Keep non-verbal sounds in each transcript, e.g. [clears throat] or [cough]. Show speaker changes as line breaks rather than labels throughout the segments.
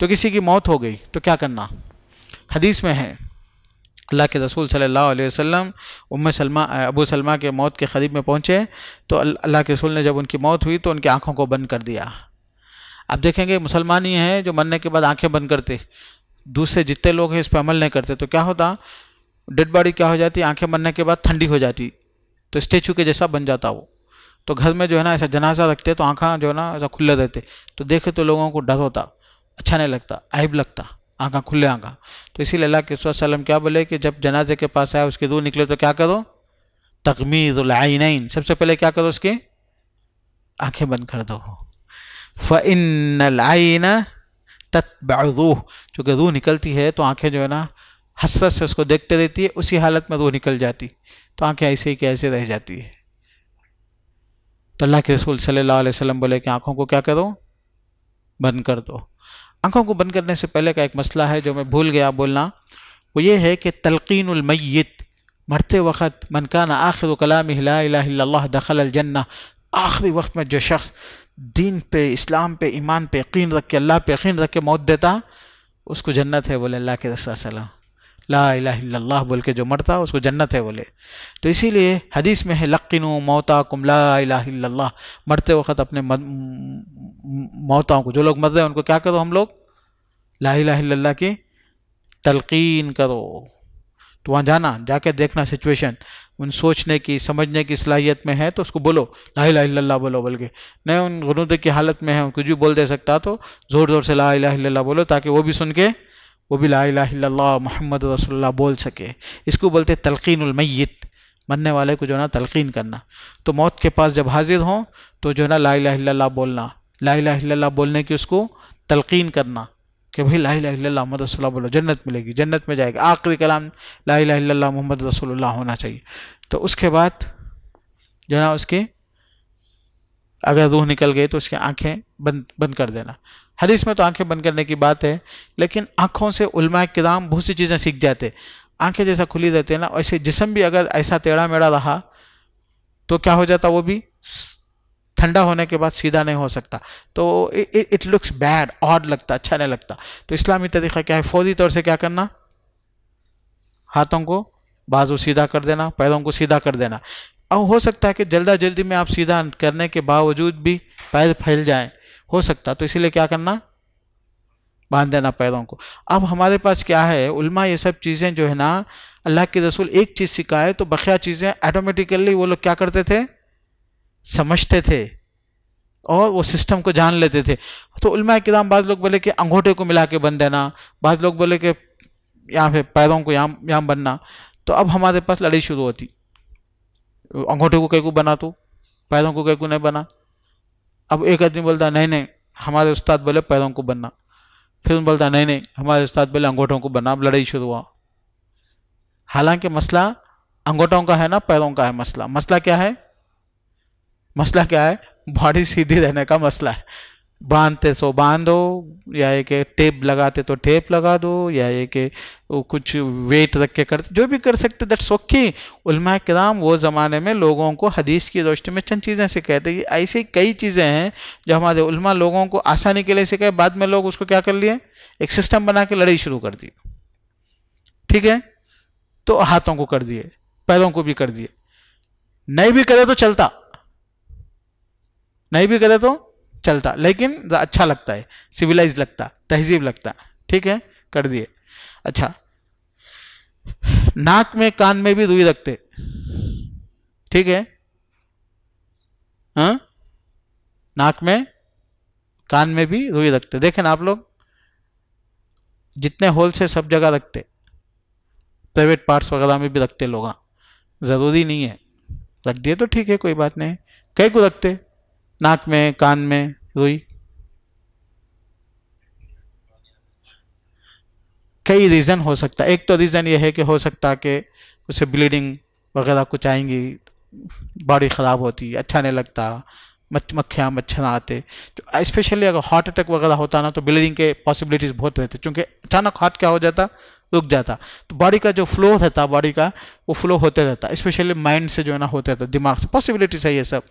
तो किसी की मौत हो गई तो क्या करना हदीस में है अल्लाह के रसूल सल्लल्लाहु अलैहि वसल्लम उम सलमा अबू सलमा के मौत के करीब में पहुँचे तो अल्लाह के रसूल ने जब उनकी मौत हुई तो उनकी आँखों को बंद कर दिया अब देखेंगे मुसलमान ही हैं जो मरने के बाद आँखें बंद करते दूसरे जितने लोग हैं इस पर अमल नहीं करते तो क्या होता डेड बॉडी क्या हो जाती आँखें मरने के बाद ठंडी हो जाती तो स्टेचू के जैसा बन जाता वो तो घर में जो है ना ऐसा जनाजा रखते तो आँखें जो है ना ऐसा खुले रहते तो देखे तो लोगों को डर होता अच्छा नहीं लगता अहिब लगता आँखा खुले आँखा तो इसीलिए अल्लाह के वसलम क्या बोले कि जब जनाजे के पास आए उसके दूर निकले तो क्या करो तकमीज़ुलआनैन सबसे पहले क्या करो उसके आँखें बंद कर दो फ़िन तत्बरूह चूँकि रूह निकलती है तो आँखें जो है ना हसरत से उसको देखते रहती है उसी हालत में रूह निकल जाती तो आँखें ऐसे ही कैसे रह जाती है तो अल्लाह के रसूल सल्लल्लाहु अलैहि वसल्लम बोले कि आँखों को क्या करो बंद कर दो आंखों को बंद करने से पहले का एक मसला है जो मैं भूल गया बोलना वो ये है कि तलकिनमैत मरते वक्त मनकाना आखिर कलाम दखल अलजन्ना आखिरी वक्त में जो शख्स दीन पे इस्लाम पे ईमान पे यकीन रख के अल्लाह पे यकीन रख के मौत देता उसको जन्नत है बोले अल्लाह के सलाम ला बोल के जो मरता है उसको जन्नत है बोले तो इसीलिए हदीस में है लक्नु मौता कुम ला मरते वक्त अपने मौताओं को जो लोग मर रहे हैं उनको क्या करो हम लोग ला की तलकिन करो तो वहाँ जाना जाके देखना सिचुएशन उन सोचने की समझने की सलाहियत में है तो उसको बोलो ला ला बोलो बोल के नहीं उन गुरुदे की हालत में है कुछ भी बोल दे सकता तो ज़ोर ज़ोर से ला लाला बोलो ताकि वो भी सुन के वो भी ला मोहम्मद रसोल्ला बोल सके इसको बोलते तलकिनमैत मरने वाले को जो है ना तलकिन करना तो मौत के पास जब हाजिर हों तो जो है ना ला ला बोलना ला बोलने की उसको तलकिन करना कि भाई ला ला मोहम्मद रसोल्ला बोलो जन्नत मिलेगी जन्नत में जाएगा आखिरी कलाम ला ला मोहम्मद रसोल्ला होना चाहिए तो उसके बाद जो है ना उसके अगर रूह निकल गई तो उसकी आँखें बंद बंद कर देना हदीस में तो आंखें बंद करने की बात है लेकिन आंखों से उलमा किदाम बहुत सी चीज़ें सीख जाते आंखें जैसा खुली रहती है ना वैसे जिसम भी अगर ऐसा टेढ़ा मेढ़ा रहा तो क्या हो जाता वो भी ठंडा होने के बाद सीधा नहीं हो सकता तो इट लुक्स बैड ऑड लगता अच्छा नहीं लगता तो इस्लामी तरीका क्या है फौरी तौर से क्या करना हाथों को बाजू सीधा कर देना पैरों को सीधा कर देना और हो सकता है कि जल्दा जल्दी में आप सीधा करने के बावजूद भी पैर फैल जाएं हो सकता तो इसीलिए क्या करना बांध देना पैरों को अब हमारे पास क्या है उल्मा ये सब चीज़ें जो है ना अल्लाह के रसूल एक चीज़ सिखाए तो बख्या चीज़ें ऑटोमेटिकली वो लोग क्या करते थे समझते थे और वो सिस्टम को जान लेते थे तो उल्मा किराम बाद लोग बोले कि अंगूठे को मिला के बन देना बाद लोग बोले कि यहाँ पे पैरों को यहाँ यहाँ बनना तो अब हमारे पास लड़ाई शुरू होती अंगूठे को कहीं को बना तो पैरों को कहीं को नहीं बना अब एक आदमी बोलता नहीं नहीं हमारे उस्ताद बोले पैरों को बनना फिर बोलता नहीं नहीं हमारे उस्ताद बोले अंगूठों को बनना अब लड़ाई शुरू हुआ हालांकि मसला अंगूठों का है ना पैरों का है मसला मसला क्या है मसला क्या है बॉडी सीधी रहने का मसला है बांधते सो बांधो या एक टेप लगाते तो टेप लगा दो या ये कि कुछ वेट रख के करते जो भी कर सकते दैट्स ओके उलमा कराम वो ज़माने में लोगों को हदीस की रोशनी में चंद चीज़ें सिखाते ये ऐसी कई चीज़ें हैं जो हमारे उलमा लोगों को आसानी के लिए सिखाए बाद में लोग उसको क्या कर लिए एक सिस्टम बना के लड़ाई शुरू कर दी ठीक है तो हाथों को कर दिए पैरों को भी कर दिए नहीं भी करे तो चलता नहीं भी करे तो चलता लेकिन अच्छा लगता है सिविलाइज लगता तहजीब लगता ठीक है कर दिए अच्छा नाक में कान में भी रुई रखते ठीक है हाँ नाक में कान में भी रुई रखते देखें ना आप लोग जितने होल से सब जगह रखते प्राइवेट पार्ट्स वगैरह में भी रखते लोग हाँ। ज़रूरी नहीं है रख दिए तो ठीक है कोई बात नहीं कई को रखते नाक में कान में रुई कई रीज़न हो सकता है एक तो रीज़न ये है कि हो सकता है कि उसे ब्लीडिंग वगैरह कुछ आएंगी बॉडी ख़राब होती अच्छा नहीं लगता मच मक्खियाँ मच्छर आते तो स्पेशली अगर हार्ट अटैक वगैरह होता ना तो ब्लीडिंग के पॉसिबिलिटीज़ बहुत रहते क्योंकि अचानक हार्ट क्या हो जाता रुक जाता तो बॉडी का जो फ्लो रहता बॉडी का वो फ्लो होते रहता स्पेशली माइंड से जो है ना होते रहता दिमाग से पॉसिबिलिटीज है ये सब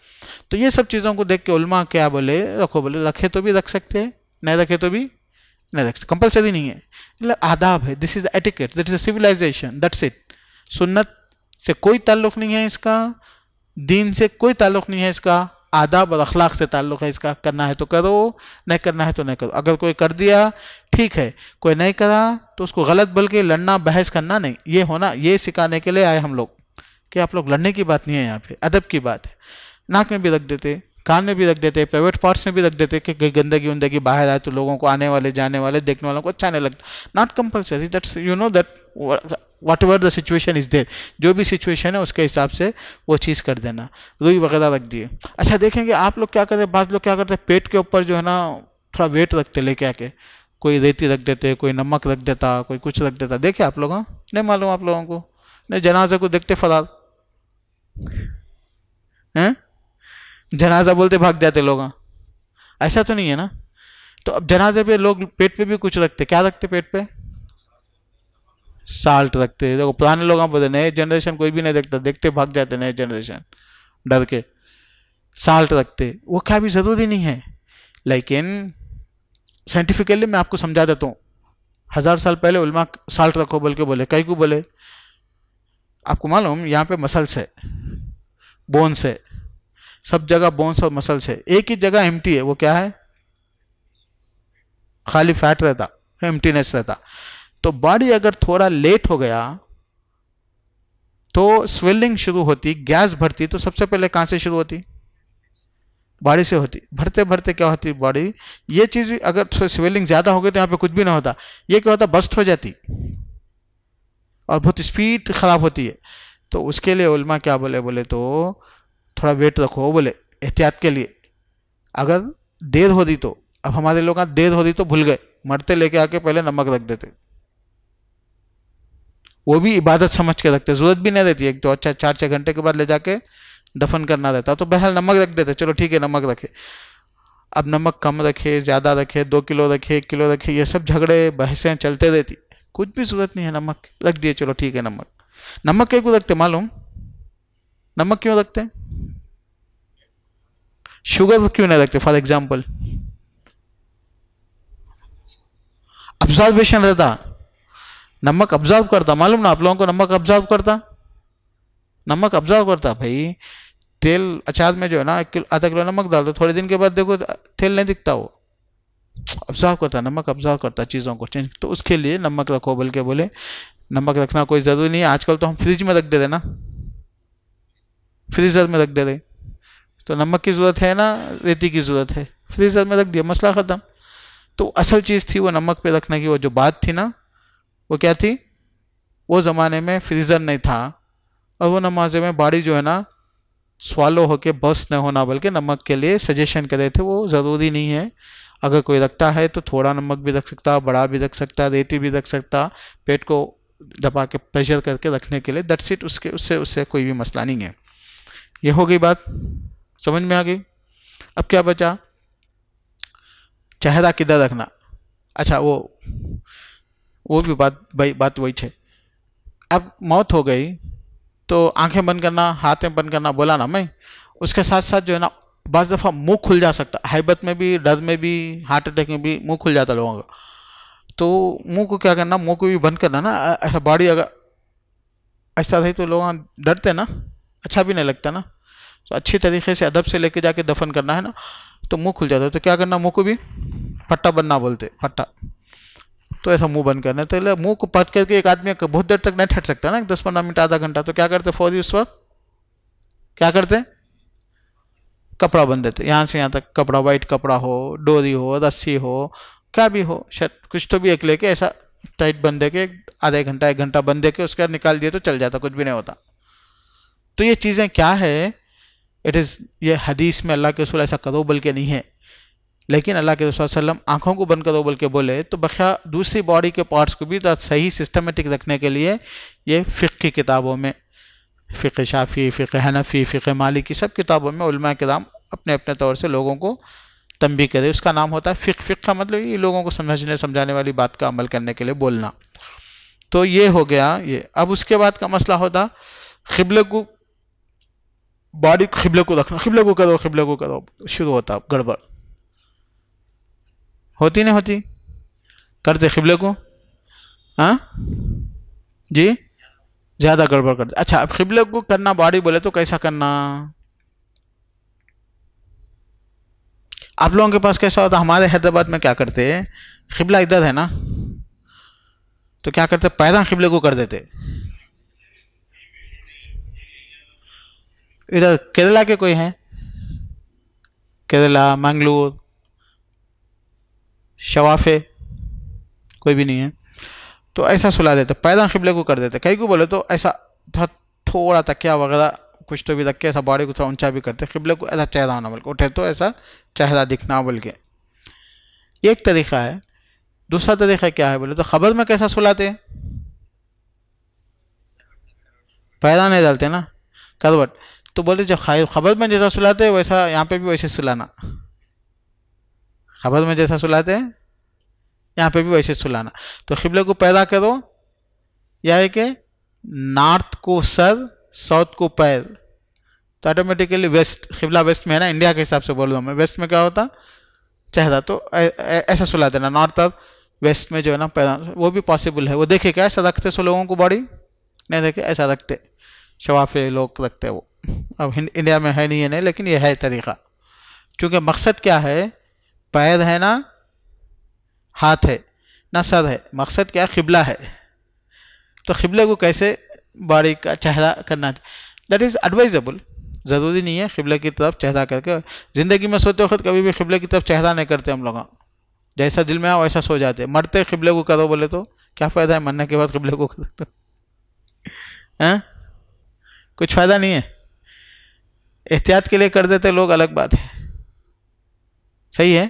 तो ये सब चीज़ों को देख के उलमा क्या बोले रखो बोले रखे तो भी रख सकते हैं नहीं रखे तो भी नहीं रख सकते कंपलसरी नहीं है मतलब आदाब है this is etiquette that is the civilization that's it सुन्नत से कोई ताल्लुक़ नहीं है इसका दीन से कोई ताल्लुक़ नहीं है इसका आदाब और अखलाक से ताल्लुक़ है इसका करना है तो करो नहीं करना है तो नहीं करो अगर कोई कर दिया ठीक है कोई नहीं करा तो उसको गलत बल्कि लड़ना बहस करना नहीं ये होना ये सिखाने के लिए आए हम लोग कि आप लोग लड़ने की बात नहीं है यहाँ पे अदब की बात है नाक में भी रख देते कान में भी रख देते हैं प्राइवेट पार्ट्स में भी रख देते हैं कि गंदगी उंदगी बाहर आए तो लोगों को आने वाले जाने वाले देखने वालों को अच्छा नहीं लगता not compulsory that's you know that whatever the situation is there जो भी सिचुएशन है उसके हिसाब से वो चीज़ कर देना रुई वगैरह रख दिए अच्छा देखेंगे आप लोग क्या करते बाद लोग क्या करते हैं पेट के ऊपर जो है ना थोड़ा वेट रखते लेके आके कोई रेती रख देते कोई नमक रख देता कोई कुछ रख देता देखे आप लोग नहीं मालूम आप लोगों को नहीं जनाजे को देखते फरार हैं जनाजा बोलते भाग जाते लोग हाँ। ऐसा तो नहीं है ना तो अब जनाजे पे लोग पेट पे भी कुछ रखते क्या रखते पेट पे साल्ट रखते देखो तो पुराने लोग बोलते नए जनरेशन कोई भी नहीं देखता देखते भाग जाते नए जनरेशन डर के साल्ट रखते वो क्या भी ज़रूरी नहीं है लेकिन साइंटिफिकली मैं आपको समझा देता हूँ हज़ार साल पहले उलमा साल्ट रखो बोल के बोले कई को बोले आपको मालूम यहाँ पे मसल्स है बोन्स है सब जगह बोन्स और मसल्स है एक ही जगह एम है वो क्या है खाली फैट रहता एम्प्टीनेस रहता तो बॉडी अगर थोड़ा लेट हो गया तो स्वेलिंग शुरू होती गैस भरती तो सबसे पहले कहाँ से शुरू होती बॉडी से होती भरते भरते क्या होती बॉडी ये चीज़ भी अगर स्वेलिंग ज़्यादा हो गई तो यहाँ पे कुछ भी ना होता ये क्या होता बस्ट हो जाती और बहुत स्पीड ख़राब होती है तो उसके लिए उलमा क्या बोले बोले तो थोड़ा वेट रखो वो बोले एहतियात के लिए अगर देर हो रही तो अब हमारे लोग देर हो रही तो भूल गए मरते लेके आके पहले नमक रख देते वो भी इबादत समझ के रखते ज़रूरत भी नहीं रहती एक तो अच्छा चार छः घंटे के बाद ले जाके दफन करना रहता तो बहरहाल नमक रख देते चलो ठीक है नमक रखे अब नमक कम रखे ज़्यादा रखे दो किलो रखे एक किलो रखे ये सब झगड़े बहसें चलते रहती कुछ भी ज़रूरत नहीं है नमक रख दिए चलो ठीक है नमक नमक क्यों रखते मालूम नमक क्यों रखते हैं शुगर क्यों नहीं रखते फॉर एग्जाम्पल ऑब्जॉर्वेशन रहता नमक ऑब्जॉर्व करता मालूम ना आप लोगों को नमक ऑब्जॉर्व करता नमक ऑब्जॉर्व करता भाई तेल अचार में जो है ना एक किलो आधा किलो नमक डाल दो थोड़े दिन के बाद देखो तेल नहीं दिखता वो ऑब्जॉर्व करता नमक ऑब्जॉर्व करता चीज़ों को चेंज तो उसके लिए नमक रखो बोल के बोले नमक रखना कोई ज़रूरी नहीं है आजकल तो हम फ्रिज में रख देते ना फ्रीजर में रख देते तो नमक की ज़रूरत है ना रेती की ज़रूरत है फ्रीज़र में रख दिया मसला ख़त्म तो असल चीज़ थी वो नमक पे रखने की वो जो बात थी ना वो क्या थी वो ज़माने में फ्रीज़र नहीं था और वो नमाजे में बाड़ी जो है ना स्वालो होके बस न होना बल्कि नमक के लिए सजेशन करे थे वो ज़रूरी नहीं है अगर कोई रखता है तो थोड़ा नमक भी रख सकता बड़ा भी रख सकता रेती भी रख सकता पेट को दबा के प्रेशर करके रखने के लिए दट सीट उसके उससे उससे कोई भी मसला नहीं है ये हो गई बात समझ में आ गई अब क्या बचा चेहरा किधर रखना अच्छा वो वो भी बात भाई बात वही है अब मौत हो गई तो आंखें बंद करना हाथें बंद करना बोला ना मैं उसके साथ साथ जो है ना बस दफ़ा मुंह खुल जा सकता हैबत में भी डर में भी हार्ट अटैक में भी मुंह खुल जाता लोगों का तो मुंह को क्या करना मुंह को भी बंद करना ना ऐसा बॉडी अगर ऐसा रही तो लोग डरते ना अच्छा भी नहीं लगता ना तो अच्छी तरीके से अदब से लेके जाके दफन करना है ना तो मुंह खुल जाता है तो क्या करना मुंह को भी फट्टा बनना बोलते फट्टा तो ऐसा मुंह बंद करना तो मतलब मुंह को पट करके एक आदमी बहुत देर तक नहीं ठट सकता ना दस पंद्रह मिनट आधा घंटा तो क्या करते फौजी उस वक्त क्या करते कपड़ा बन देते यहाँ से यहाँ तक कपड़ा वाइट कपड़ा हो डोरी हो रस्सी हो क्या भी हो शर्ट कुछ तो भी एक लेके ऐसा टाइट बंद दे के आधा घंटा एक घंटा बंद दे के उसके बाद निकाल दिए तो चल जाता कुछ भी नहीं होता तो ये चीज़ें क्या है इट इज़ ये हदीस में अल्लाह के रसूल ऐसा करो बल्कि के नहीं है लेकिन अल्लाह के रसोल्लम आँखों को बंद करो बल के बोले तो बख्या दूसरी बॉडी के पार्ट्स को भी तो सही सिस्टमेटिक रखने के लिए ये फ़िक की किताबों में फ़िक शाफ़ी फ़िक हनफ़ी फ़िक की सब किताबों में उलमा कराम अपने अपने तौर से लोगों को तंबी करे उसका नाम होता है फ़िक फ़िक का मतलब ये लोगों को समझने समझाने वाली बात का अमल करने के लिए बोलना तो ये हो गया ये अब उसके बाद का मसला होता खिबल को बॉडी खिबले को रखना खिबले को करो खिबले को करो शुरू होता गड़बड़ होती नहीं होती करते खिबले को हाँ जी ज़्यादा गड़बड़ करते अच्छा अब खिबले को करना बॉडी बोले तो कैसा करना आप लोगों के पास कैसा होता हमारे हैदराबाद में क्या करते खिबला इधर है ना तो क्या करते पैदा खिबले को कर देते इधर केरला के कोई हैं केरला मंगलूर शवाफे कोई भी नहीं है तो ऐसा सुला देते पैदा खिबले को कर देते कहीं को बोले तो ऐसा था थोड़ा तकिया वगैरह कुछ तो भी तकिया ऐसा बॉडी को थोड़ा ऊंचा भी करते खिबले को ऐसा चेहरा होना बोल के उठे तो ऐसा चेहरा दिखना बोल के एक तरीका है दूसरा तरीका क्या है बोले तो खबर में कैसा सुलाते पैदा नहीं डालते ना करवट तो बोले जो खबर में जैसा सुलाते हैं वैसा यहाँ पे भी वैसे सुलाना खबर में जैसा सुलाते हैं यहाँ पे भी वैसे सुलाना तो खिबले को पैदा करो या है कि नॉर्थ को सर साउथ को पैर तो ऑटोमेटिकली वेस्ट खिबला वेस्ट में है ना इंडिया के हिसाब से बोल रहा हूँ मैं वेस्ट में क्या होता चेहरा तो ऐसा सुला देना नॉर्थ और वेस्ट में जो है ना पैदा वो भी पॉसिबल है वो देखे क्या ऐसा रखते सो लोगों को बॉडी नहीं देखे ऐसा रखते शवाफे लोग रखते वो अब इंडिया में है नहीं है नहीं लेकिन यह है तरीक़ा क्योंकि मकसद क्या है पैर है ना हाथ है ना सर है मकसद क्या खिबला है तो खिबले को कैसे बॉडी का चेहरा करना दैट इज़ एडवाइजेबल ज़रूरी नहीं है खिबले की तरफ चेहरा करके ज़िंदगी में सोते वक्त कभी भी खिबले की तरफ चेहरा नहीं करते हम लोग जैसा दिल में आओ वैसा सो जाते मरते खिबले को करो बोले तो क्या फ़ायदा है मरने के बाद खिबले को करो तो? [laughs] हैं कुछ फ़ायदा नहीं है एहतियात के लिए कर देते लोग अलग बात है सही है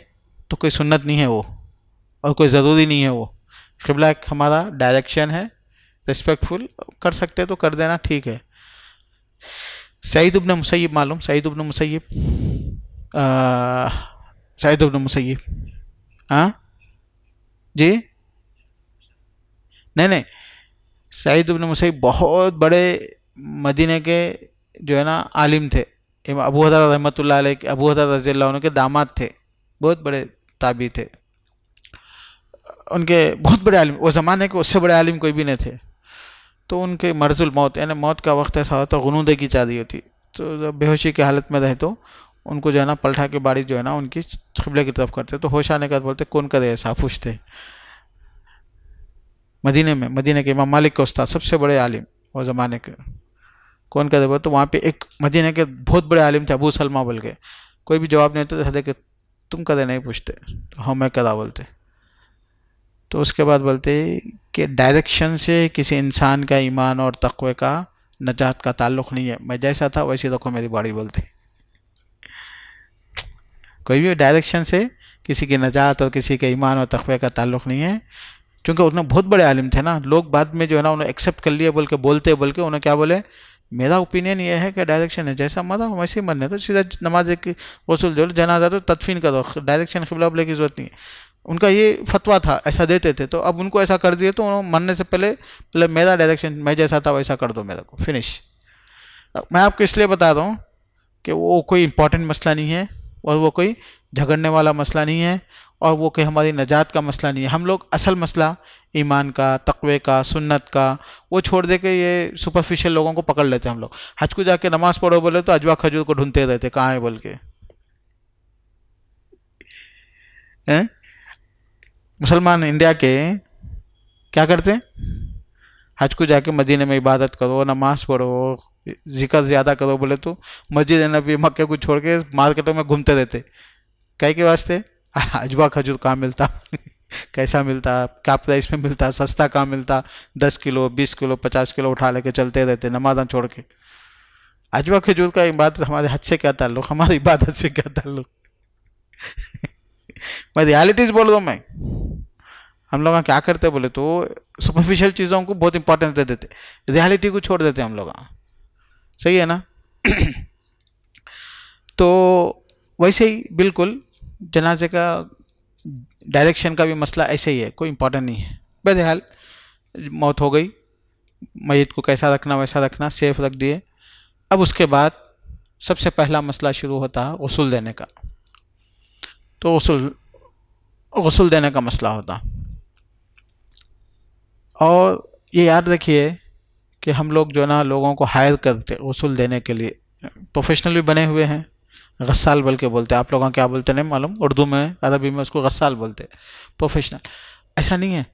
तो कोई सुन्नत नहीं है वो और कोई ज़रूरी नहीं है वो एक हमारा डायरेक्शन है रिस्पेक्टफुल कर सकते तो कर देना ठीक है सईद उबन मुसैब मालूम सईद उबन मुसैब सईद उबन मुसैब हाँ जी नहीं नहीं सईद उबन मुसैब बहुत बड़े मदीने के जो है ना आलिम थे अबू हजरत रहमत अबू हजरत रजील्ला उनके दामाद थे बहुत बड़े ताबी थे उनके बहुत बड़े आलिम वो ज़माने के उससे बड़े आलिम कोई भी नहीं थे तो उनके मर्जुल मौत यानी मौत का वक्त ऐसा होता तो गनूदे की चादी होती तो जब बेहोशी की हालत में रहे तो उनको जो है ना पलटा के बारिश जो है ना उनकी खबले की तरफ करते तो होश आने का बोलते कौन करे ऐसा पूछते मदीने में मदीने के इमाम मालिक के उस्ताद सबसे बड़े आलिम वो ज़माने के कौन का बोलते तो वहाँ पे एक मदीना के बहुत बड़े आलिम थे अबू सलमा बोल के कोई भी जवाब नहीं होता तो कि तुम कदे नहीं पूछते तो हम हाँ, मैं कदा बोलते तो उसके बाद बोलते कि डायरेक्शन से किसी इंसान का ईमान और तकवे का नजात का ताल्लुक़ नहीं है मैं जैसा था वैसी देखो मेरी बॉडी बोलती कोई भी डायरेक्शन से किसी की नजात और किसी के ईमान और तकवे का ताल्लुक़ नहीं है क्योंकि उन्होंने बहुत बड़े आलिम थे ना लोग बाद में जो है ना उन्हें एक्सेप्ट कर लिए बोल के बोलते बोल के उन्हें क्या बोले मेरा ओपिनियन ये है कि डायरेक्शन है जैसा मरा वैसे ही मरने तो सीधा नमाज की वसूल जो जनाजा तो तदफीन करो डायरेक्शन खिबला उबले की ज़रूरत नहीं है उनका ये फतवा था ऐसा देते थे तो अब उनको ऐसा कर दिए तो उन्होंने मरने से पहले पहले मतलब मेरा डायरेक्शन मैं जैसा था वैसा कर दो मेरे को फिनिश मैं आपको इसलिए बता रहा हूँ कि वो कोई इंपॉर्टेंट मसला नहीं है और वो कोई झगड़ने वाला मसला नहीं है और वो कोई हमारी नजात का मसला नहीं है हम लोग असल मसला ईमान का तकवे का सुन्नत का वो छोड़ दे के ये सुपरफिशियल लोगों को पकड़ लेते हैं हम लोग हज को जाके नमाज़ पढ़ो बोले तो अजवा खजूर को ढूंढते रहते कहाँ है बोल के मुसलमान इंडिया के क्या करते हैं हज को जाके मदीने में इबादत करो नमाज़ पढ़ो जिक्र ज़्यादा करो बोले तो मस्जिद नबी मक्के को छोड़ के मार्केटों में घूमते रहते कह के वास्ते [laughs] अजवा खजूर कहाँ मिलता कैसा मिलता क्या प्राइस में मिलता सस्ता कहाँ मिलता दस किलो बीस किलो पचास किलो उठा लेके चलते रहते नमाजा छोड़ के अजवा खजूर का इबादत हमारे हद से क्या ताल्लुक हमारी इबादत से क्या ताल्लुक [laughs] मैं रियालिटीज बोल रहा हूँ मैं हम लोग क्या करते बोले तो सुपरफिशियल चीज़ों को बहुत इंपॉर्टेंस दे देते रियालिटी को छोड़ देते हम लोग सही है ना [clears throat] तो वैसे ही बिल्कुल जनाजे का डायरेक्शन का भी मसला ऐसे ही है कोई इंपॉर्टेंट नहीं है बहरहाल मौत हो गई मयत को कैसा रखना वैसा रखना सेफ रख दिए अब उसके बाद सबसे पहला मसला शुरू होता है गसूल देने का तो गसूल गसूल देने का मसला होता और ये याद रखिए कि हम लोग जो ना लोगों को हायर करते गसूल देने के लिए प्रोफेशनल भी बने हुए हैं गसाल बोल के बोलते हैं आप लोगों क्या बोलते नहीं मालूम उर्दू में अरबी में उसको गसाल बोलते प्रोफेशनल ऐसा नहीं है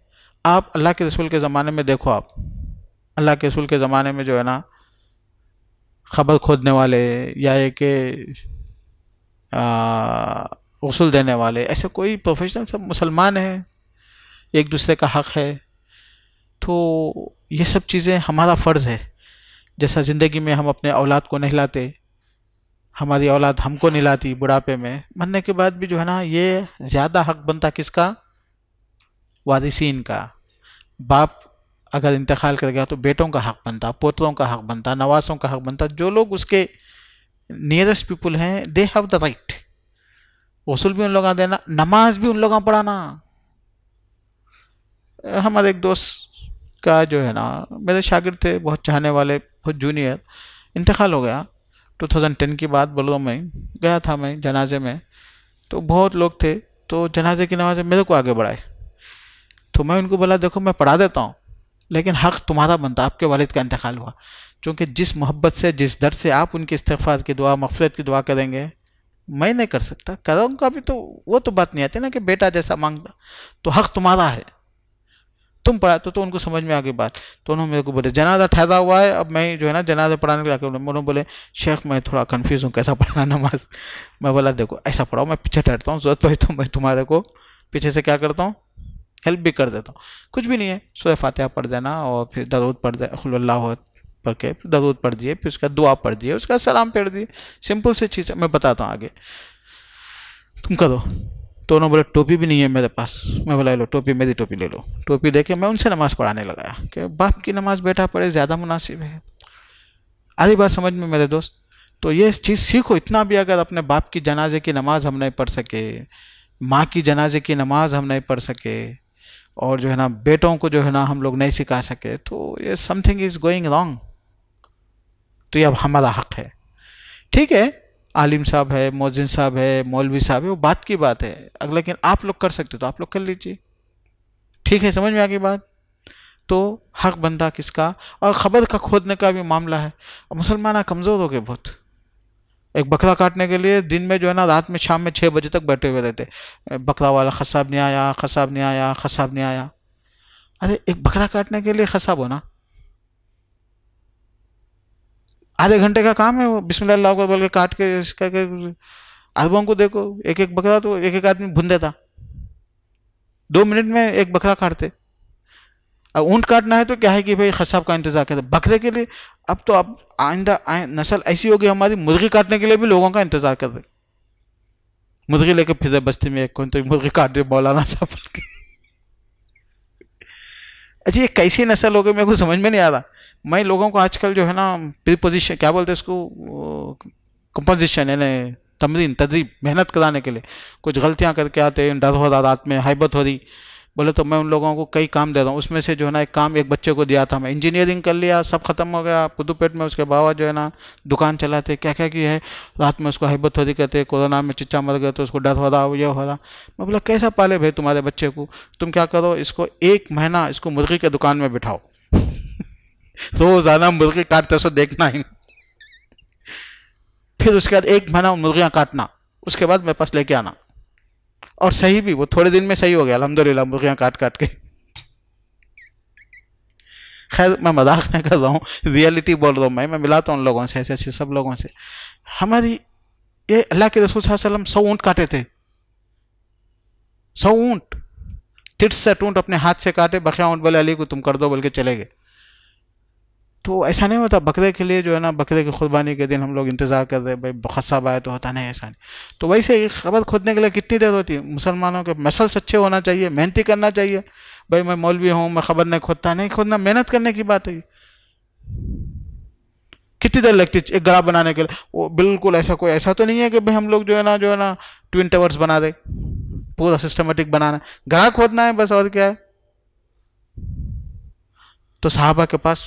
आप अल्लाह के रसूल के ज़माने में देखो आप अल्लाह के रसूल के ज़माने में जो है ना ख़बर खोदने वाले या ये कि गसूल देने वाले ऐसे कोई प्रोफेशनल सब मुसलमान हैं एक दूसरे का हक़ है तो ये सब चीज़ें हमारा फ़र्ज़ है जैसा ज़िंदगी में हम अपने औलाद को नहलाते हमारी औलाद हमको निलाती बुढ़ापे में मरने के बाद भी जो है ना ये ज़्यादा हक बनता किसका वारिसीन का बाप अगर इंतकाल कर गया तो बेटों का हक बनता पोतों का हक बनता नवासों का हक बनता जो लोग उसके नियरेस्ट पीपल हैं दे हैव द राइट वसूल भी उन लोगों देना नमाज भी उन लोगों पढ़ाना हमारे एक दोस्त का जो है ना मेरे शागिर थे बहुत चाहने वाले बहुत जूनियर इंतकाल हो गया 2010 की बात बोलो मैं गया था मैं जनाजे में तो बहुत लोग थे तो जनाजे की नमाज मेरे को आगे बढ़ाए तो मैं उनको बोला देखो मैं पढ़ा देता हूँ लेकिन हक़ तुम्हारा बनता आपके वालिद का इंतकाल हुआ क्योंकि जिस मोहब्बत से जिस दर्द से आप उनके इस्तफ़ात की दुआ मफरत की दुआ करेंगे मैं नहीं कर सकता करूँगा भी तो वो तो बात नहीं आती ना कि बेटा जैसा मांगता तो हक़ तुम्हारा है तुम पढ़ा तो, तो उनको समझ में आ गई बात तो उन्होंने मेरे को बोले जनाजा ठहरा हुआ है अब मैं जो है ना जनाजा पढ़ाने के लिए उन्होंने बोले शेख मैं थोड़ा कन्फ्यूज़ हूँ कैसा पढ़ना नमाज मैं बोला देखो ऐसा पढ़ाओ मैं पीछे ठहरता हूँ ज़रूरत पड़ी तो मैं तुम्हारे को पीछे से क्या करता हूँ हेल्प भी कर देता हूँ कुछ भी नहीं है सूर्य फातह पढ़ देना और फिर दरूद पढ़ दे खुल्ला पढ़ के दरूद पढ़ दिए फिर उसका दुआ पढ़ दिए उसका सलाम पढ़ दिए सिंपल सी चीज़ मैं बताता हूँ आगे तुम करो तो उन्होंने बोला टोपी भी नहीं है मेरे पास मैं बोला लो टोपी मेरी टोपी ले लो टोपी लेके मैं उनसे नमाज़ पढ़ाने लगाया कि बाप की नमाज़ बेटा पढ़े ज़्यादा मुनासिब है आधी बात समझ में मेरे दोस्त तो ये चीज़ सीखो इतना भी अगर अपने बाप की जनाजे की नमाज़ हम नहीं पढ़ सके माँ की जनाजे की नमाज़ हम नहीं पढ़ सके और जो है ना बेटों को जो है ना हम लोग नहीं सिखा सके तो ये समथिंग इज़ गोइंग रॉन्ग तो ये अब हमारा हक है ठीक है आलिम साहब है मोजिन साहब है मौलवी साहब है वो बात की बात है लेकिन आप लोग कर सकते तो आप लोग कर लीजिए ठीक है समझ में आ गई बात तो हक बंदा किसका और खबर का खोदने का भी मामला है और मुसलमान कमज़ोर हो गए बहुत एक बकरा काटने के लिए दिन में जो है ना रात में शाम में छः बजे तक बैठे हुए रहते बकरा वाला खसाब नहीं आया खसाब नहीं आया खसाब नहीं आया अरे एक बकरा काटने के लिए खसाब हो ना आधे घंटे का काम है वो बिस्मिल्लाह को बोल के काट के करके को देखो एक एक बकरा तो एक एक आदमी भून देता दो मिनट में एक बकरा काटते अब ऊँट काटना है तो क्या है कि भाई खसाब का इंतज़ार करते बकरे के लिए अब तो अब आइंदा नस्ल ऐसी होगी हमारी मुर्गी काटने के लिए भी लोगों का इंतज़ार कर रहे मुर्गी लेके फिर बस्ती में एक कौन तो मुर्गी काट दे मौलाना साहब [laughs] अच्छा ये कैसी नस्ल हो गई मेरे को समझ में नहीं आ रहा मैं लोगों को आजकल जो है ना प्रीपोजिशन क्या बोलते हैं इसको कंपोजिशन यानी तमरीन तदरीब मेहनत कराने के लिए कुछ गलतियाँ करके आते हैं डर हो रहा रात में हाइबत हो रही बोले तो मैं उन लोगों को कई काम दे रहा हूँ उसमें से जो है ना एक काम एक बच्चे को दिया था मैं इंजीनियरिंग कर लिया सब खत्म हो गया पुदुपेट में उसके बाबा जो है ना दुकान चलाते क्या क्या किया है रात में उसको हो थोड़ी कहते कोरोना में चिच्चा मर गया तो उसको डर हो रहा ये हो रहा मैं बोला कैसा पाले भाई तुम्हारे बच्चे को तुम क्या करो इसको एक महीना इसको मुर्गी के दुकान में बिठाओ तो ज़्यादा मुर्गी काटते सो देखना ही फिर उसके बाद एक महीना मुर्गियाँ काटना उसके बाद मेरे पास लेके आना और सही भी वो थोड़े दिन में सही हो गया अलहमदिल्ला मुर्गियाँ काट काट के खैर मैं मजाक नहीं कर रहा हूँ रियलिटी बोल रहा हूँ मैं मैं मिलाता हूँ उन लोगों से ऐसे ऐसे सब लोगों से हमारी ये अल्लाह के रसूल सौ ऊँट काटे थे सौ ऊँट तिरसठ ऊँट अपने हाथ से काटे बखिया ऊँट बोले अली को तुम कर दो बोल के चले गए तो ऐसा नहीं होता बकरे के लिए जो है ना बकरे की कुर्बानी के दिन हम लोग इंतज़ार कर रहे हैं भाई सा आए तो होता नहीं ऐसा नहीं तो वैसे ही खबर खोदने के लिए कितनी देर होती है मुसलमानों के मसल्स अच्छे होना चाहिए मेहनती करना चाहिए भाई मैं मौलवी हूँ मैं खबर नहीं खोदता नहीं खोदना मेहनत करने की बात है कितनी देर लगती है एक गड़ा बनाने के लिए वो बिल्कुल ऐसा कोई ऐसा तो नहीं है कि भाई हम लोग जो है ना जो है ना ट्विन टावर्स बना दें पूरा सिस्टमेटिक बनाना गड़ा खोदना है बस और क्या है तो साहबा के पास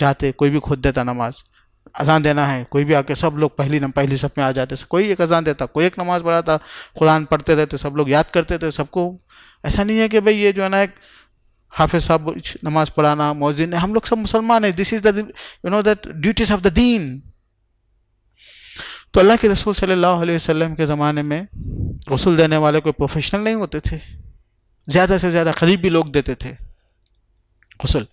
जाते कोई भी खुद देता नमाज़ अजान देना है कोई भी आके सब लोग पहली नम पहली सब में आ जाते कोई एक अजान देता कोई एक नमाज़ पढ़ाता कुरान पढ़ते रहते सब लोग याद करते थे सबको ऐसा नहीं है कि भाई ये जो है ना एक हाफिज़ साहब नमाज़ पढ़ाना मोजिन हम लोग सब मुसलमान हैं this is to know that duties of the दीन तो अल्लाह के रसूल सल्लल्लाहु अलैहि वसल्लम के ज़माने में गसूल देने वाले कोई प्रोफेशनल नहीं होते थे ज़्यादा से ज़्यादा करीब भी लोग देते थे गसल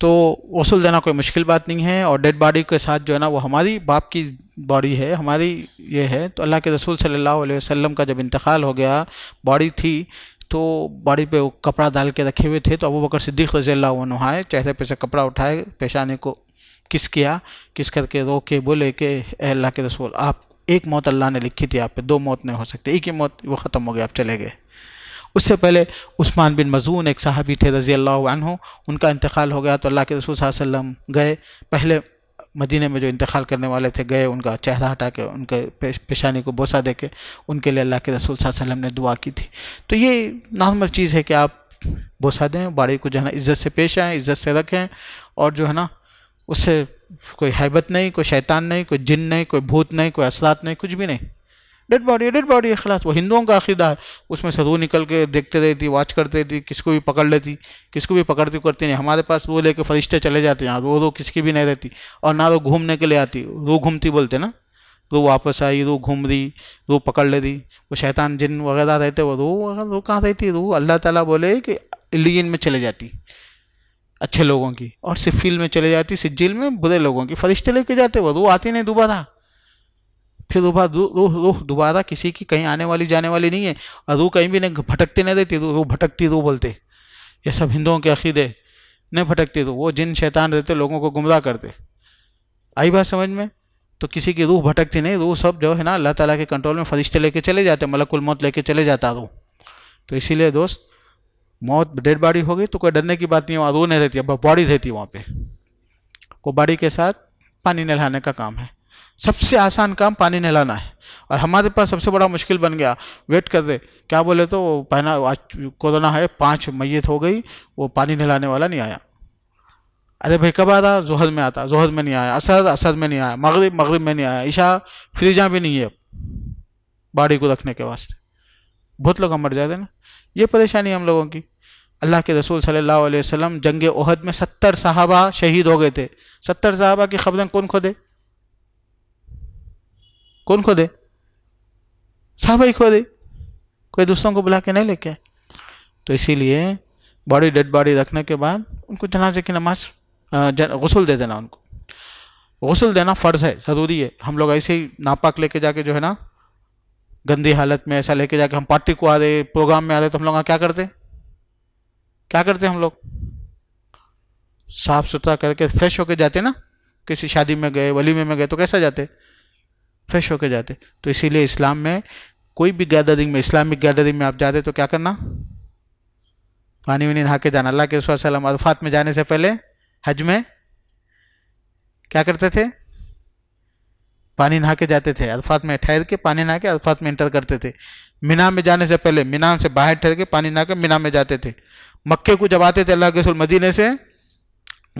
तो वसूल देना कोई मुश्किल बात नहीं है और डेड बॉडी के साथ जो है ना वो हमारी बाप की बॉडी है हमारी ये है तो अल्लाह के रसूल सल्लल्लाहु अलैहि वसल्लम का जब इंतकाल हो गया बॉडी थी तो बॉडी पे वो कपड़ा डाल के रखे हुए थे तो अबू बकर सिद्दीक़ रजी अल्लाह आए चेहरे पे से कपड़ा उठाए पेशाने को किस किया किस करके रो के बोले कि अल्लाह के रसूल आप एक मौत अल्लाह ने लिखी थी आप पे दो मौत नहीं हो सकती एक ही मौत वो ख़त्म हो गया आप चले गए उससे पहले उस्मान बिन मजून एक साहबी थे रज़ी अल्लाह उनका इंतकाल हो गया तो अल्लाह के रसूल वसम गए पहले मदीने में जो इंतकाल करने वाले थे गए उनका चेहरा हटा के उनके पेशानी को बोसा दे के उनके लिए अल्लाह के रसूल वसम ने दुआ की थी तो ये नॉर्मल चीज़ है कि आप बोसा दें बाड़ी को जो है ना इज़्ज़त से पेश आएँ इज़्ज़त से रखें और जो है ना उससे कोई हैबत नहीं कोई शैतान नहीं कोई जिन नहीं कोई भूत नहीं कोई असरात नहीं कुछ भी नहीं डेड बॉडी है डेड बॉडी है खिलास वो हिंदुओं का अकीदा है उसमें सदू निकल के देखते रहती वॉच करते थी किसको भी पकड़ लेती किसको भी पकड़ती तो करती नहीं हमारे पास वो लेके फरिश्ते चले जाते हैं रो रो किसकी भी नहीं रहती और ना रो घूमने के लिए आती रो घूमती बोलते ना रो वापस आई रो घूम रही रो पकड़ ले रही वो शैतान जिन वगैरह रहते वो रो वगैरह रो कहाँ रहती रो अल्लाह ताला बोले कि इलियन में चले जाती अच्छे लोगों की और फील्ड में चले जाती सिजिल में बुरे लोगों की फरिश्ते लेके जाते वो रो आती नहीं दोबारा फिर रूह रूह रूह दोबारा किसी की कहीं आने वाली जाने वाली नहीं है और रूह कहीं भी नहीं भटकती नहीं देती रूह भटकती रूह बोलते ये सब हिंदुओं के अकीदे नहीं भटकती रूह वो जिन शैतान रहते लोगों को गुमराह करते आई बात समझ में तो किसी की रूह भटकती नहीं रूह सब जो है ना अल्लाह ताला के कंट्रोल में फरिश्ते लेके चले जाते मलकुल मौत लेके चले जाता रूह तो इसीलिए दोस्त मौत डेड बॉडी हो गई तो कोई डरने की बात नहीं वहाँ रूह नहीं रहती अब बॉडी रहती वहाँ पर वो बॉडी के साथ पानी नहलाने का काम है सबसे आसान काम पानी नहलाना है और हमारे पास सबसे बड़ा मुश्किल बन गया वेट कर दे क्या बोले तो पहना आज कोरोना है पाँच मैत हो गई वो पानी नहलाने वाला नहीं आया अरे भाई कब आता जहर में आता जहर में नहीं आया असर असर में नहीं आया मगरब मगरब में नहीं आया ईशा फ्रिजा भी नहीं है बाड़ी को रखने के वास्ते बहुत लोग मर जाते ना ये परेशानी हम लोगों की अल्लाह के रसूल सल्लल्लाहु अलैहि वसल्लम जंगे ओहद में सत्तर साहबा शहीद हो गए थे सत्तर साहबा की खबरें कौन खोदे कौन खो दे साहब ही खो दे कोई दूसरों को बुला के नहीं लेके तो इसीलिए बॉडी डेड बॉडी रखने के बाद उनको जनाजे की नमाज गसल दे देना उनको गसल देना फ़र्ज़ है ज़रूरी है हम लोग ऐसे ही नापाक लेके जाके जो है ना गंदी हालत में ऐसा लेके जाके हम पार्टी को आ रहे प्रोग्राम में आ रहे तो हम लोग क्या करते क्या करते हम लोग साफ़ सुथरा करके फ्रेश होके जाते ना किसी शादी में गए वलीमे में गए तो कैसा जाते फ्रेश होकर जाते तो इसीलिए इस्लाम में कोई भी गैदरिंग में इस्लामिक गैदरिंग में आप जाते तो क्या करना पानी वानी नहा के जाना अल्लाह के सलाम अरफात में जाने से पहले हज में क्या करते थे पानी नहा के जाते थे अरफात में ठहर के पानी नहा के अरफात में इंटर करते थे मीना में जाने से पहले मीना से बाहर ठहर के पानी नहा के मीना में जाते थे मक्के को जब आते थे अल्लाह के मदीने से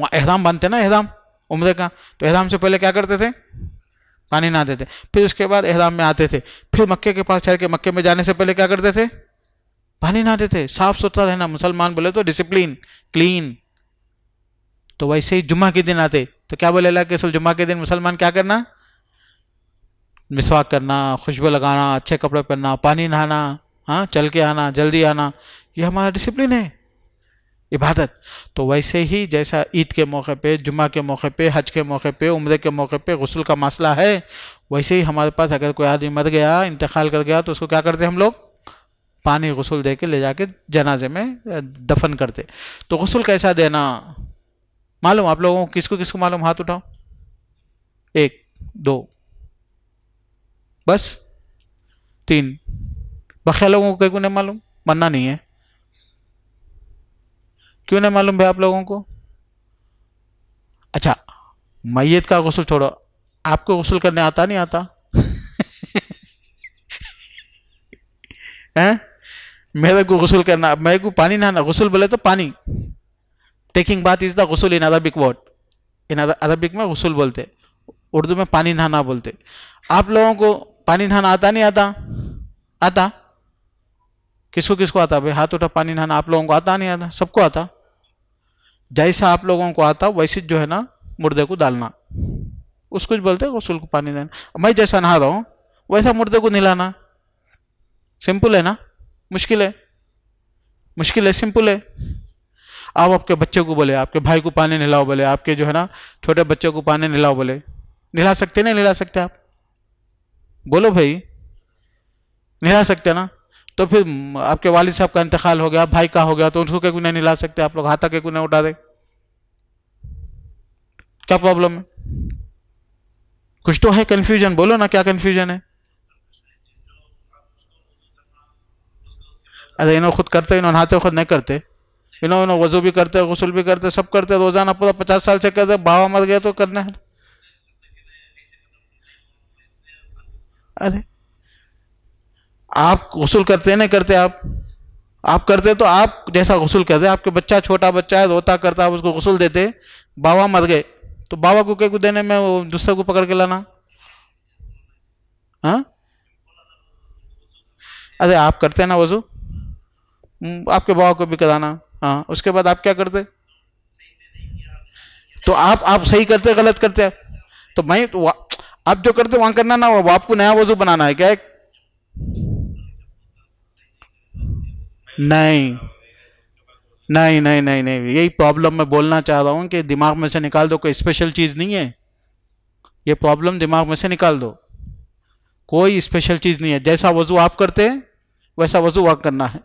वहाँ एहराम बांधते ना एहराम उम्र का तो एहराम से पहले क्या करते थे पानी नहाते थे फिर उसके बाद एहराम में आते थे फिर मक्के के पास ठहर के मक्के में जाने से पहले क्या करते थे पानी नहाते थे साफ सुथरा रहना मुसलमान बोले तो डिसिप्लिन क्लीन तो वैसे ही जुम्मे के दिन आते तो क्या बोले अल्लाह के रसूल जुम्मे के दिन मुसलमान क्या करना मिसवाक करना खुशबू लगाना अच्छे कपड़े पहनना पानी नहाना हाँ चल के आना जल्दी आना ये हमारा डिसिप्लिन है इबादत तो वैसे ही जैसा ईद के मौके पे जुमा के मौके पे हज के मौके पे उम्र के मौके पे गसल का मसला है वैसे ही हमारे पास अगर कोई आदमी मर गया इंतकाल कर गया तो उसको क्या करते हम लोग पानी गसल दे के ले जाके जनाजे में दफन करते तो गसल कैसा देना मालूम आप लोगों को किसको किसको मालूम हाथ उठाओ एक दो बस तीन बख्या लोगों को कहीं को नहीं मालूम मरना नहीं है क्यों नहीं मालूम भाई आप लोगों को अच्छा मैयत का गसल छोड़ो आपको गसल करने आता नहीं आता हैं मेरे को गसल करना मेरे को पानी नहाना गसल बोले तो पानी टेकिंग बात इज द गसल in Arabic word in Arabic में गसल बोलते उर्दू में पानी नहाना बोलते आप लोगों को पानी नहाना आता नहीं आता आता किसको किसको आता भाई हाथ उठा पानी नहाना आप लोगों को आता नहीं आता सबको आता जैसा आप लोगों को आता वैसे जो है ना मुर्दे को डालना उसको बोलते हैं गसुल को पानी देना मैं जैसा नहा रहा हूँ वैसा मुर्दे को नहलाना सिंपल है ना मुश्किल है मुश्किल है सिंपल है आप आपके बच्चे को बोले आपके भाई को पानी नहलाओ बोले आपके जो है ना छोटे बच्चे को पानी नहलाओ बोले नहला सकते नहीं नहला सकते आप बोलो भाई नहला सकते ना तो फिर आपके वालिद साहब का इंतकाल हो गया भाई का हो गया तो उनको क्यों नहीं ला सकते आप लोग हाथा के क्यों नहीं उठा रहे क्या प्रॉब्लम है कुछ तो है कन्फ्यूजन बोलो ना क्या कन्फ्यूजन है अरे इन्हों खुद करते इन्होंने हाथे खुद नहीं करते इन्हों इन्हों वजू भी करते गसल भी करते सब करते रोज़ाना पूरा पचास साल से करते बाबा मर गए तो करना है अरे आप गसूल करते नहीं करते आप आप करते तो आप जैसा गसूल करते आपके बच्चा छोटा बच्चा है रोता करता आप उसको गसूल देते बाबा मर गए तो बाबा को कहीं को देने में वो दूसरे को पकड़ के लाना हाँ अरे आप करते ना वजू हम्म, आपके बाबा को भी कराना हाँ उसके बाद आप क्या करते तो आप आप सही करते गलत करते आप तो मैं तो आप जो करते वहाँ करना ना वो आपको नया वजू बनाना है क्या नहीं नहीं नहीं नहीं नहीं यही प्रॉब्लम मैं बोलना चाह रहा हूँ कि दिमाग में से निकाल दो कोई स्पेशल चीज़ नहीं है ये प्रॉब्लम दिमाग में से निकाल दो कोई स्पेशल चीज़ नहीं है जैसा वजू आप करते हैं वैसा वजू वहाँ करना है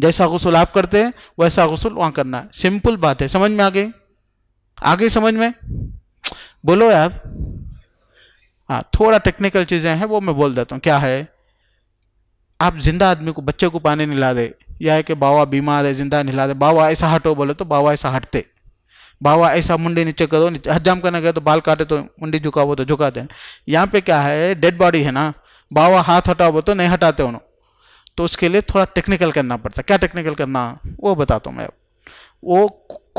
जैसा गसूल आप करते हैं वैसा गसूल वहाँ करना है सिंपल बात है समझ में आ गई आ गई समझ में बोलो यार हाँ थोड़ा टेक्निकल चीज़ें हैं वो मैं बोल देता हूँ क्या है आप जिंदा आदमी को बच्चे को पानी नहीं ला दे यह है कि बाबा बीमार है जिंदा नहीं लाते बाबा ऐसा हटो बोले तो बाबा ऐसा हटते बाबा ऐसा मुंडी नीचे करो हजाम करने गए तो बाल काटे तो मुंडी झुकावो तो झुका दे यहाँ पे क्या है डेड बॉडी है ना बाबा हाथ हटाओ तो नहीं हटाते उन्होंने तो उसके लिए थोड़ा टेक्निकल करना पड़ता क्या टेक्निकल करना वो बताता हूँ मैं अब वो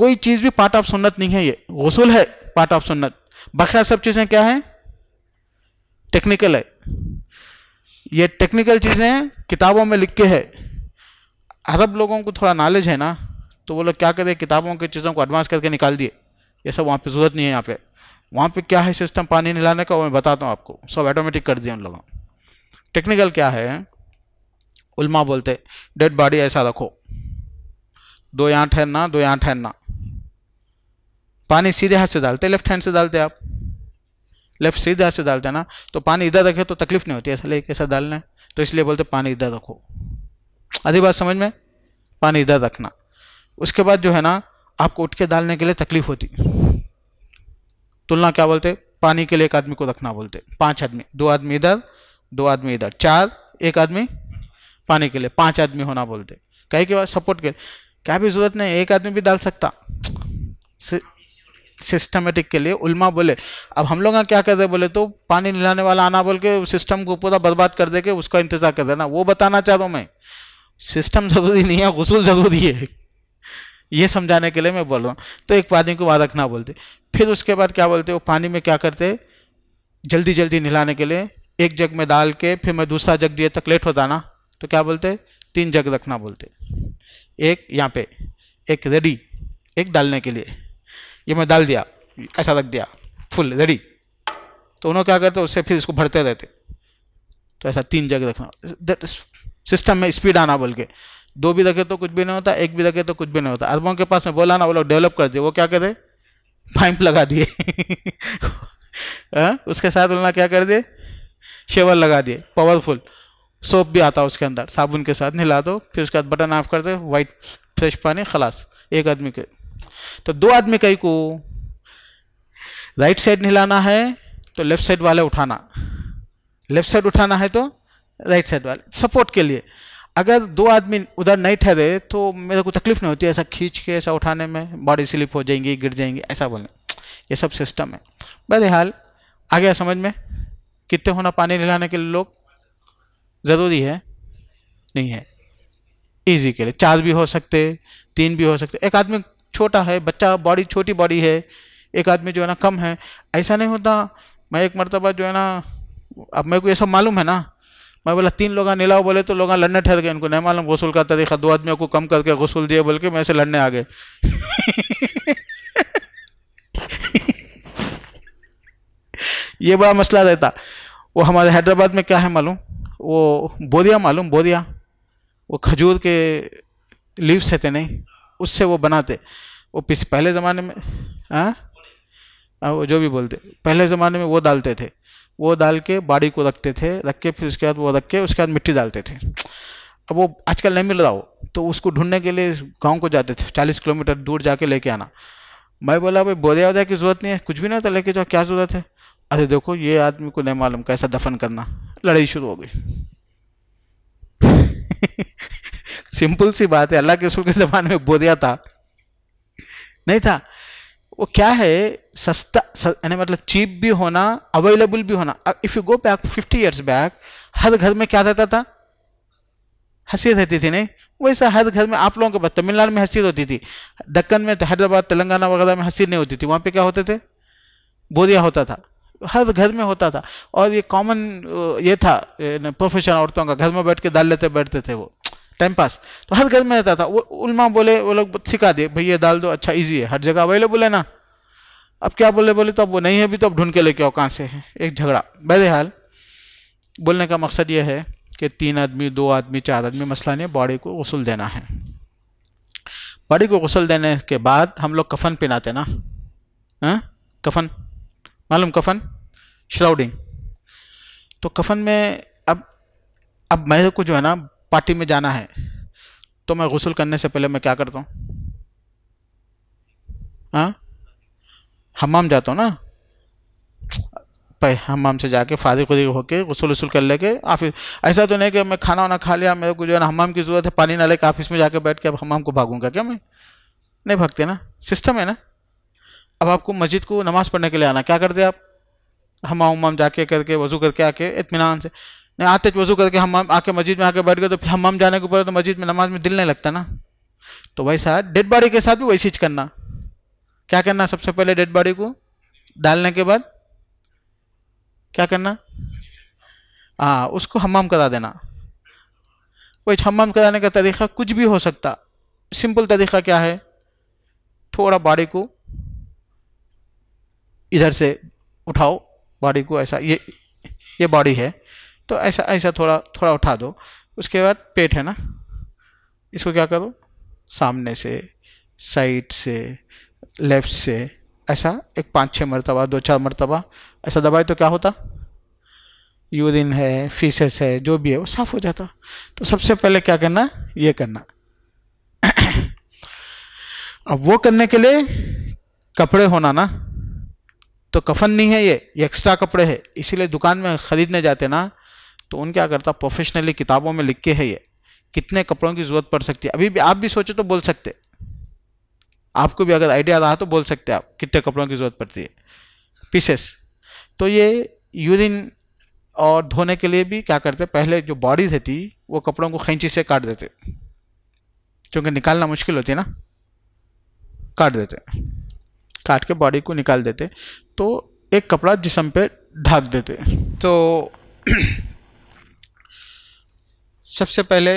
कोई चीज़ भी पार्ट ऑफ सुन्नत नहीं है ये गसूल है पार्ट ऑफ सुन्नत बकरा सब चीज़ें क्या हैं टेक्निकल है ये टेक्निकल चीज़ें किताबों में लिख के है अरब लोगों को थोड़ा नॉलेज है ना तो वो लोग क्या करें किताबों की चीज़ों को एडवांस करके निकाल दिए ये सब वहाँ पर ज़रूरत नहीं है यहाँ पे वहाँ पे क्या है सिस्टम पानी नहलाने का वो मैं बताता हूँ आपको सब ऑटोमेटिक कर दिया उन लोगों टेक्निकल क्या है उल्मा बोलते डेड बॉडी ऐसा रखो दो यहाँ ठहरना दो यहाँ ठहरना पानी सीधे हाथ से डालते लेफ्ट हैंड से डालते आप लेफ्ट सीधे हाथ से डालते ना तो पानी इधर रखे तो तकलीफ नहीं होती ऐसा लेके ऐसा डालना है तो इसलिए बोलते पानी इधर रखो आधी बात समझ में पानी इधर रखना उसके बाद जो है ना आपको उठ के डालने के लिए तकलीफ होती तुलना क्या बोलते पानी के लिए एक आदमी को रखना बोलते पांच आदमी दो आदमी इधर दो आदमी इधर चार एक आदमी पानी के लिए पांच आदमी होना बोलते कहे के बाद सपोर्ट के क्या भी जरूरत नहीं एक आदमी भी डाल सकता सिस्टमेटिक के लिए उलमा बोले अब हम लोग क्या कर रहे बोले तो पानी नहलाने वाला आना बोल के सिस्टम को पूरा बर्बाद कर दे के उसका इंतजार कर देना वो बताना चाह रहा हूँ मैं सिस्टम जरूरी नहीं है गसूल ज़रूरी है ये समझाने के लिए मैं बोल रहा हूँ तो एक पानी को वहाँ रखना बोलते फिर उसके बाद क्या बोलते वो पानी में क्या करते जल्दी जल्दी नहलाने के लिए एक जग में डाल के फिर मैं दूसरा जग दिए तक लेट होता ना तो क्या बोलते तीन जग रखना बोलते एक यहाँ पे एक रेडी एक डालने के लिए ये मैं डाल दिया ऐसा रख दिया फुल रेडी तो उन्होंने क्या करते उससे फिर इसको भरते रहते तो ऐसा तीन जग रखना दैट इज सिस्टम में स्पीड आना बोल के दो भी रखे तो कुछ भी नहीं होता एक भी रखे तो कुछ भी नहीं होता अरबों के पास में बोला ना वो लोग डेवलप कर दिए वो क्या करे पाइप लगा दिए [laughs] हाँ? उसके साथ बोलना क्या कर दिए शेवर लगा दिए पावरफुल सोप भी आता उसके अंदर साबुन के साथ नहला दो फिर उसके बाद बटन ऑफ कर दे वाइट फ्रेश पानी खलास एक आदमी के तो दो आदमी कई को राइट साइड नहलाना है तो लेफ्ट साइड वाले उठाना लेफ्ट साइड उठाना है तो राइट साइड वाले सपोर्ट के लिए अगर दो आदमी उधर नहीं ठहरे तो मेरे को तकलीफ नहीं होती ऐसा खींच के ऐसा उठाने में बॉडी स्लिप हो जाएंगी गिर जाएंगी ऐसा बोलें ये सब सिस्टम है बहरहाल आ गया समझ में कितने होना पानी नहलाने के लिए लोग ज़रूरी है नहीं है ईजी के लिए चार भी हो सकते तीन भी हो सकते एक आदमी छोटा है बच्चा बॉडी छोटी बॉडी है एक आदमी जो है ना कम है ऐसा नहीं होता मैं एक मरतबा जो है ना अब मेरे को ये सब मालूम है ना मैं बोला तीन लोग नीलाओ बोले तो लोग लड़ने ठहर गए इनको नहीं मालूम गसूल का तरीका दो आदमियों को कम करके गसूल दिए बोल के मैं से लड़ने आ गए [laughs] ये बड़ा मसला रहता वो हमारे हैदराबाद में क्या है मालूम वो बोरिया मालूम बोरिया वो खजूर के लीव्स रहते नहीं उससे वो बनाते वो पिछले पहले ज़माने में आ, हाँ? हाँ, वो जो भी बोलते पहले ज़माने में वो डालते थे वो डाल के बाड़ी को रखते थे रख के फिर उसके बाद वो रख के उसके बाद मिट्टी डालते थे अब वो आजकल नहीं मिल रहा हो तो उसको ढूंढने के लिए गांव को जाते थे चालीस किलोमीटर दूर जाके लेके आना मैं बोला भाई बोरिया वोरिया की ज़रूरत नहीं है कुछ भी नहीं था लेके जाओ क्या ज़रूरत है अरे देखो ये आदमी को नहीं मालूम कैसा दफन करना लड़ाई शुरू हो गई [laughs] सिंपल सी बात है अल्लाह के रसूल के ज़माने में बोरिया था नहीं था वो क्या है सस्ता यानी मतलब चीप भी होना अवेलेबल भी होना if you go back fifty years back हर घर में क्या रहता था हंसी रहती थी नहीं वैसा हर घर में आप लोगों के पास तमिलनाडु में हंसी होती थी दक्कन में हैदराबाद तेलंगाना वगैरह में हंसी नहीं होती थी वहाँ पे क्या होते थे बोरिया होता था हर घर में होता था और ये कॉमन ये था प्रोफेशन औरतों का घर में बैठ के दाल लेते बैठते थे वो टाइम पास तो हर घर में रहता था वो उलमा बोले वो लोग सिखा दिए भैया डाल दो अच्छा ईजी है हर जगह अवेलेबल है ना अब क्या बोले बोले तो अब वो नहीं है अभी तो अब ढूंढ के लेके आओ कहाँ से है एक झगड़ा बहरहाल बोलने का मकसद ये है कि तीन आदमी दो आदमी चार आदमी मसला नहीं बॉडी को गसल देना है बॉडी को गसल देने के बाद हम लोग कफन पहनाते ना हाँ कफन मालूम कफन श्राउडिंग तो कफन में अब अब मेरे को जो है ना पार्टी में जाना है तो मैं गसल करने से पहले मैं क्या करता हूँ हाँ हमाम जाता हूँ ना हमाम से जाके फादी खुदी होके गसल वसूल कर लेके ऑफिस ऐसा तो नहीं कि मैं खाना वाना खा लिया मेरे को जो है ना हमाम की ज़रूरत है पानी ना लेके ऑफिस में जाके बैठ के अब हमाम को भागूंगा क्या मैं नहीं भागते ना सिस्टम है ना अब आपको मस्जिद को नमाज़ पढ़ने के लिए आना क्या करते आप हमाम उमाम जाके करके वजू करके आके इतमान से नहीं आते तो वजू करके हम आके मस्जिद में आके बैठ गए तो फिर हम जाने के ऊपर तो मस्जिद में नमाज में दिल नहीं लगता ना तो वैसा साहब डेड बॉडी के साथ भी वैसी करना क्या करना सबसे पहले डेड बॉडी को डालने के बाद क्या करना हाँ उसको हमाम करा देना वही हमाम कराने का तरीका कुछ भी हो सकता सिंपल तरीका क्या है थोड़ा बॉडी को इधर से उठाओ बॉडी को ऐसा ये ये बॉडी है तो ऐसा ऐसा थोड़ा थोड़ा उठा दो उसके बाद पेट है ना इसको क्या करो सामने से साइड से लेफ्ट से ऐसा एक पाँच छः मरतबा दो चार मरतबा ऐसा दबाए तो क्या होता यूरिन है फीसेस है जो भी है वो साफ़ हो जाता तो सबसे पहले क्या करना ये करना अब वो करने के लिए कपड़े होना ना तो कफन नहीं है ये ये एक्स्ट्रा कपड़े है इसीलिए दुकान में ख़रीदने जाते ना तो उन क्या करता प्रोफेशनली किताबों में लिख के है ये कितने कपड़ों की ज़रूरत पड़ सकती है अभी भी आप भी सोचो तो बोल सकते आपको भी अगर आइडिया रहा तो बोल सकते आप कितने कपड़ों की ज़रूरत पड़ती है पीसेस तो ये यूरिन और धोने के लिए भी क्या करते पहले जो बॉडी रहती वो कपड़ों को खैंची से काट देते क्योंकि निकालना मुश्किल होती है ना काट देते काट के बॉडी को निकाल देते तो एक कपड़ा जिसम पे ढाक देते तो [clears throat] सबसे पहले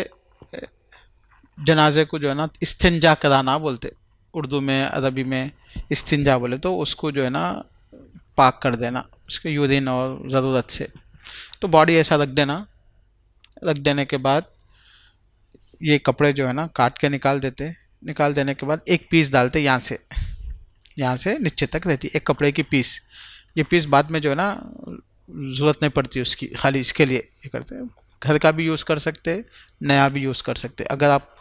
जनाजे को जो है ना इस्तिंजा कराना बोलते उर्दू में अरबी में इस्तिंजा बोले तो उसको जो है ना पाक कर देना उसके यूरिन और ज़रूरत से तो बॉडी ऐसा रख देना रख देने के बाद ये कपड़े जो है ना काट के निकाल देते निकाल देने के बाद एक पीस डालते यहाँ से यहाँ से नीचे तक रहती एक कपड़े की पीस ये पीस बाद में जो है ना ज़रूरत नहीं पड़ती उसकी खाली इसके लिए ये करते हैं घर का भी यूज़ कर सकते नया भी यूज़ कर सकते अगर आप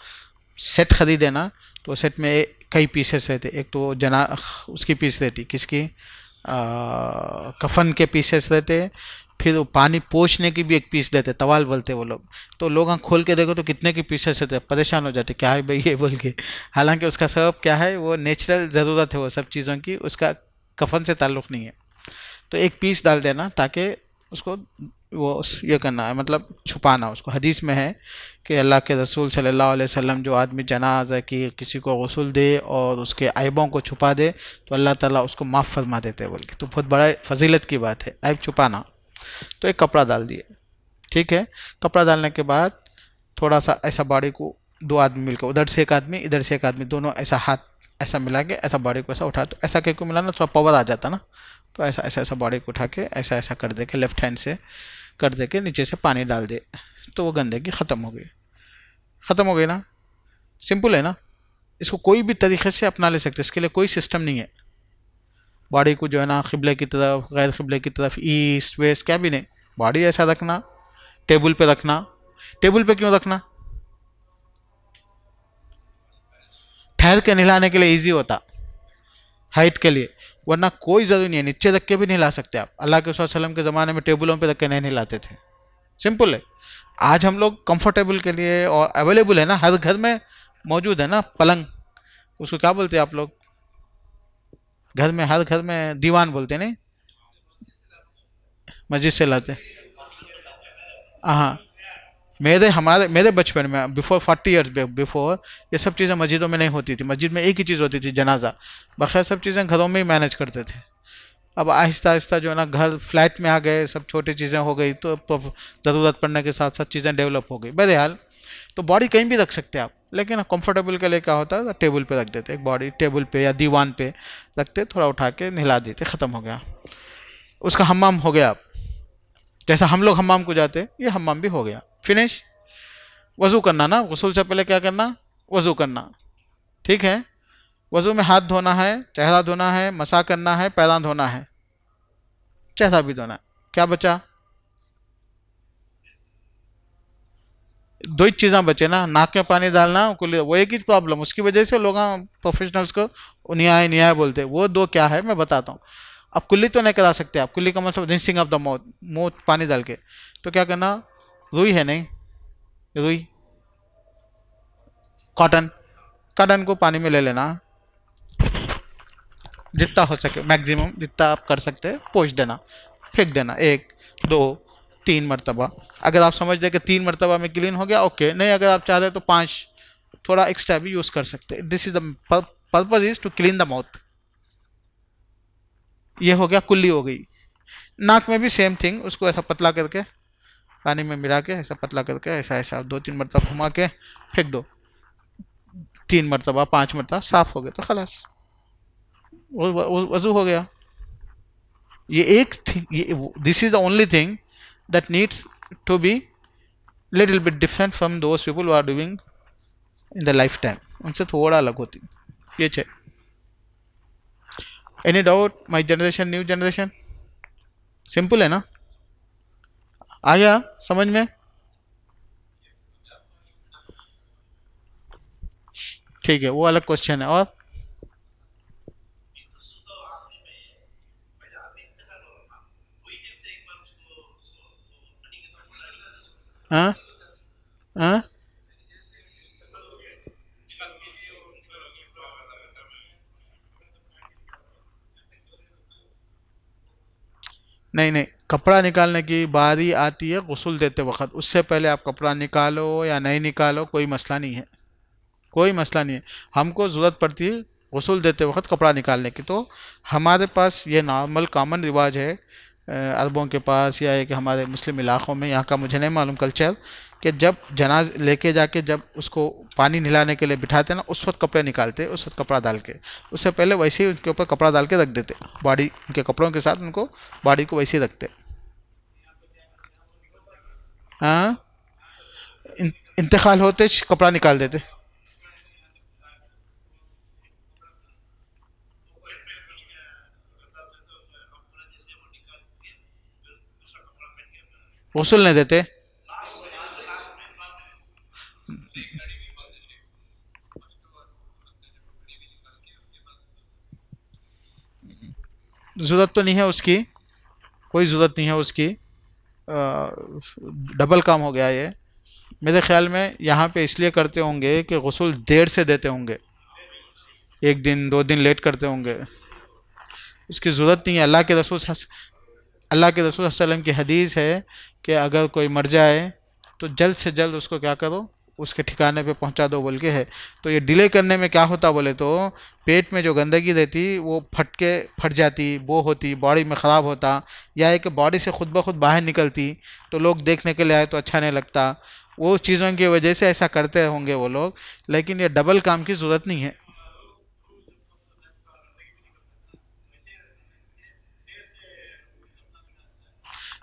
सेट ख़रीदे ना तो सेट में कई पीसेस रहते एक तो जना उसकी पीस रहती किसकी आ, कफन के पीसेस रहते फिर वो पानी पोछने की भी एक पीस देते तवाल बोलते वो लोग तो लोग आँख खोल के देखो तो कितने की पीसेस रहते परेशान हो जाते क्या है भाई ये बोल के हालांकि उसका सब क्या है वो नेचुरल ज़रूरत है वो सब चीज़ों की उसका कफन से ताल्लुक़ नहीं है तो एक पीस डाल देना ताकि उसको वो ये करना है मतलब छुपाना उसको हदीस में है कि अल्लाह के रसूल सल्लल्लाहु अलैहि वसल्लम जो आदमी जनाजा की किसी को गसूल दे और उसके आइबों को छुपा दे तो अल्लाह ताला उसको माफ़ फरमा देते बोल के तो बहुत बड़ा फजीलत की बात है ऐब छुपाना तो एक कपड़ा डाल दिए ठीक है कपड़ा डालने के बाद थोड़ा सा ऐसा बॉडी को दो आदमी मिलकर उधर से एक आदमी इधर से एक आदमी दोनों ऐसा हाथ ऐसा मिला के ऐसा बॉडी को ऐसा उठा तो ऐसा मिला मिलाना थोड़ा पावर आ जाता ना तो ऐसा ऐसा ऐसा बॉडी को उठा के ऐसा ऐसा कर दे के लेफ्ट हैंड से कर दे के नीचे से पानी डाल दे तो वो गंदगी ख़त्म हो गई ख़त्म हो गई ना सिंपल है ना इसको कोई भी तरीके से अपना ले सकते इसके लिए कोई सिस्टम नहीं है बॉडी को जो है ना खिबले की तरफ गैर खिबले की तरफ ईस्ट वेस्ट क्या भी नहीं बॉडी ऐसा रखना टेबल पे रखना टेबल पे क्यों रखना ठहर के नहलाने के लिए इजी होता हाइट के लिए वरना कोई ज़रूरी नहीं है नीचे धक्के भी नहीं ला सकते आप अल्लाह के वसलम के ज़माने में टेबलों पे धक्के नहीं लाते थे सिंपल है आज हम लोग कंफर्टेबल के लिए और अवेलेबल है ना हर घर में मौजूद है ना पलंग उसको क्या बोलते हैं आप लोग घर में हर घर में दीवान बोलते नहीं मस्जिद से लाते हाँ, हाँ। मेरे हमारे मेरे बचपन में बिफोर फोर्टी ईयर्स बिफोर ये सब चीज़ें मस्जिदों में नहीं होती थी मस्जिद में एक ही चीज़ होती थी जनाजा बखैर सब चीज़ें घरों में ही मैनेज करते थे अब आहिस्ता आहिस्ता जो है ना घर फ्लैट में आ गए सब छोटी चीज़ें हो गई तो ज़रूरत पड़ने के साथ साथ चीज़ें डेवलप हो गई बहरहाल तो बॉडी कहीं भी रख सकते हैं आप लेकिन कंफर्टेबल के लिए क्या होता है टेबल पे रख देते एक बॉडी टेबल पे या दीवान पे रखते थोड़ा उठा के नहला देते ख़त्म हो गया उसका हमाम हो गया जैसा हम लोग हमाम को जाते ये हमाम भी हो गया फिनिश वज़ू करना ना गसूल से पहले क्या करना वज़ू करना ठीक है वज़ू में हाथ धोना है चेहरा धोना है मसा करना है पैदा धोना है चेहरा भी धोना है क्या बचा दो ही चीज़ें बचे ना नाक में पानी डालना वो एक ही प्रॉब्लम उसकी वजह से लोग प्रोफेशनल्स हाँ, को न्याय न्याय बोलते वो दो क्या है मैं बताता हूँ आप कुल्ली तो नहीं करा सकते आप कुल्ली का मतलब रिंसिंग ऑफ द माउथ मुँह पानी डाल के तो क्या करना रुई है नहीं रुई कॉटन कॉटन को पानी में ले लेना जितना हो सके मैक्सिमम जितना आप कर सकते हैं पोछ देना फेंक देना एक दो तीन मरतबा अगर आप समझ दें कि तीन मरतबा में क्लीन हो गया ओके नहीं अगर आप चाहते तो पाँच थोड़ा एक्स्ट्रा भी यूज़ कर सकते हैं this is the purpose is to clean the mouth ये हो गया कुल्ली हो गई नाक में भी सेम थिंग उसको ऐसा पतला करके पानी में मिला के ऐसा पतला करके ऐसा ऐसा दो तीन मरतब घुमा के फेंक दो तीन मरतबा पाँच मरतबा साफ़ हो गया तो खलास वजू हो गया ये एक thing this is the only thing that needs to be little bit different from those people are doing in the life time उनसे थोड़ा अलग होती ये चाहिए any doubt my generation new generation simple है ना आ गया समझ में ठीक है वो अलग क्वेश्चन है और हाँ? हाँ? नहीं नहीं कपड़ा निकालने की बारी आती है गसल देते वक्त उससे पहले आप कपड़ा निकालो या नहीं निकालो कोई मसला नहीं है कोई मसला नहीं है हमको ज़रूरत पड़ती है गसल देते वक्त कपड़ा निकालने की तो हमारे पास ये नॉर्मल कामन रिवाज है अरबों के पास या एक हमारे मुस्लिम इलाक़ों में यहाँ का मुझे नहीं मालूम कल्चर कि जब जनाज लेके जाके जब उसको पानी नहलाने के लिए बिठाते ना उस वक्त कपड़े निकालते उस वक्त कपड़ा डाल के उससे पहले वैसे ही उनके ऊपर कपड़ा डाल के रख देते बॉडी उनके कपड़ों के साथ उनको बॉडी को वैसे ही रखते हाँ इंतकाल होते कपड़ा निकाल देते वसूल नहीं देते ज़रूरत तो नहीं है उसकी कोई ज़रूरत नहीं है उसकी डबल काम हो गया ये मेरे ख्याल में यहाँ पे इसलिए करते होंगे कि गसल देर से देते होंगे एक दिन दो दिन लेट करते होंगे उसकी ज़रूरत नहीं है अल्लाह के रसूल अल्लाह के रसूल वसलम की हदीस है कि अगर कोई मर जाए तो जल्द से जल्द उसको क्या करो उसके ठिकाने पे पहुंचा दो बोल के है तो ये डिले करने में क्या होता बोले तो पेट में जो गंदगी देती वो फट के फट जाती वो होती बॉडी में ख़राब होता या एक बॉडी से खुद ब खुद बाहर निकलती तो लोग देखने के लिए आए तो अच्छा नहीं लगता वो चीज़ों की वजह से ऐसा करते होंगे वो लोग लेकिन ये डबल काम की ज़रूरत नहीं है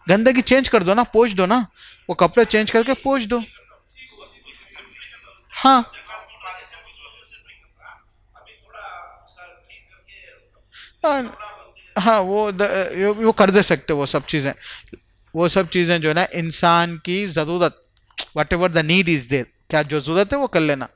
गंदगी चेंज कर दो ना पोछ दो ना वो कपड़े चेंज करके पोछ दो हाँ हाँ वो द, वो कर दे सकते वो सब चीज़ें वो सब चीज़ें जो है ना इंसान की ज़रूरत whatever the need is there क्या जो ज़रूरत है वो कर लेना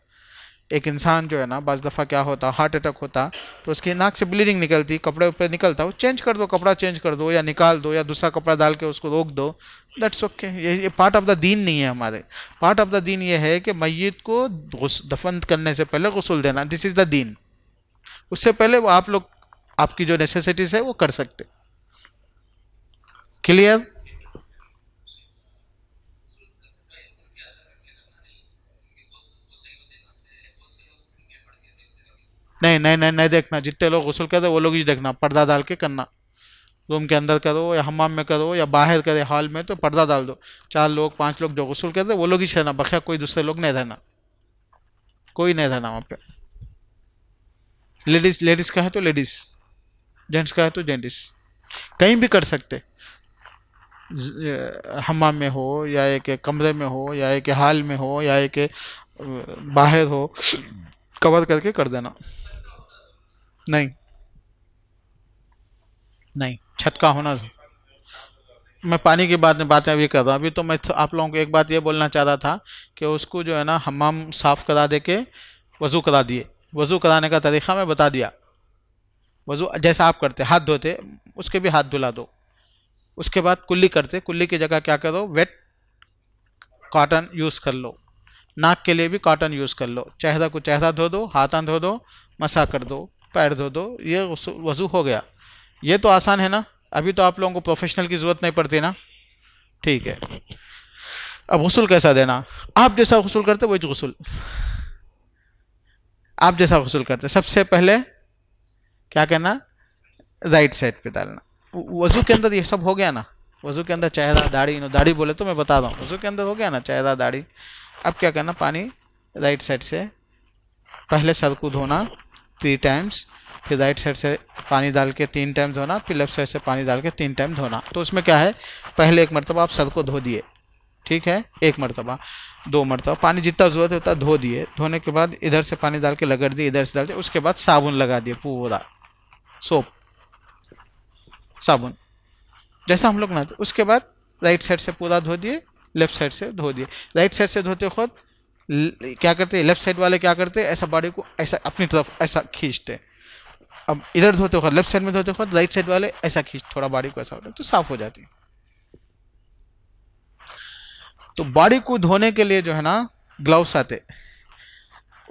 एक इंसान जो है ना बज दफ़ा क्या होता हार्ट अटैक होता तो उसकी नाक से ब्लीडिंग निकलती कपड़े ऊपर निकलता वो चेंज कर दो कपड़ा चेंज कर दो या निकाल दो या दूसरा कपड़ा डाल के उसको रोक दो दैट्स ओके ये, ये पार्ट ऑफ द दीन नहीं है हमारे पार्ट ऑफ द दीन ये है कि मैत को दफन करने से पहले गसूल देना दिस इज़ द दीन उससे पहले वो आप लोग आपकी जो नेसेसिटीज़ है वो कर सकते क्लियर नहीं नहीं नहीं नहीं देखना जितने लोग गसूल करते वो लोग ही देखना पर्दा डाल के करना रूम के अंदर करो या हमाम में करो या बाहर करे हॉल में तो पर्दा डाल दो चार लोग पांच लोग जो गसूल कर रहे वो लोग ही रहना बख्या कोई दूसरे लोग नहीं रहना कोई नहीं रहना वहाँ पे लेडीज लेडीज़ का है तो लेडीज़ जेंट्स का है तो जेंट्स कहीं भी कर सकते हमाम में हो या एक कमरे में हो या एक हाल में हो या एक बाहर हो कवर करके कर देना नहीं नहीं छत का होना मैं पानी की बात में बातें अभी कर रहा हूँ अभी तो मैं आप लोगों को एक बात ये बोलना चाह रहा था कि उसको जो है ना हमाम साफ़ करा दे के वज़ू करा दिए वज़ू कराने का तरीक़ा मैं बता दिया वज़ू जैसा आप करते हाथ धोते उसके भी हाथ धुला दो उसके बाद कुल्ली करते कुल्ली की जगह क्या करो वेट कॉटन यूज़ कर लो नाक के लिए भी कॉटन यूज़ कर लो चेहरा को चेहरा धो दो हाथा धो दो मसा कर दो पैर धो दो ये वज़ू हो गया ये तो आसान है ना अभी तो आप लोगों को प्रोफेशनल की ज़रूरत नहीं पड़ती ना ठीक है अब गसूल कैसा देना आप जैसा गसूल करते वही गसल आप जैसा गसूल करते सबसे पहले क्या कहना राइट साइड पे डालना वजू के अंदर ये सब हो गया ना वजू के अंदर चेहरा दाढ़ी नो दाढ़ी बोले तो मैं बता रहा हूँ वजू के अंदर हो गया ना चेहरा दाढ़ी अब क्या करना पानी राइट साइड से पहले सर को धोना थ्री टाइम्स फिर राइट साइड से पानी डाल के तीन टाइम धोना फिर लेफ्ट साइड से पानी डाल के तीन टाइम धोना तो उसमें क्या है पहले एक मरतबा आप सर को धो दिए ठीक है एक मरतबा दो मरतबा पानी जितना ज़रूरत है उतना धो दिए धोने के बाद इधर से पानी डाल के लगा दिए इधर से डाल दिए उसके बाद साबुन लगा दिए पूरा सोप साबुन जैसा हम लोग ना उसके बाद राइट साइड से पूरा धो दिए लेफ्ट साइड से धो दिए राइट साइड से धोते खुद क्या करते लेफ्ट साइड वाले क्या करते हैं ऐसा बॉडी को ऐसा अपनी तरफ ऐसा खींचते हैं अब इधर धोते वक्त लेफ्ट साइड में धोते वक्त राइट साइड वाले ऐसा खींच थोड़ा बॉडी को ऐसा होता तो साफ हो जाती है तो बॉडी को धोने के लिए जो है ना ग्लव्स आते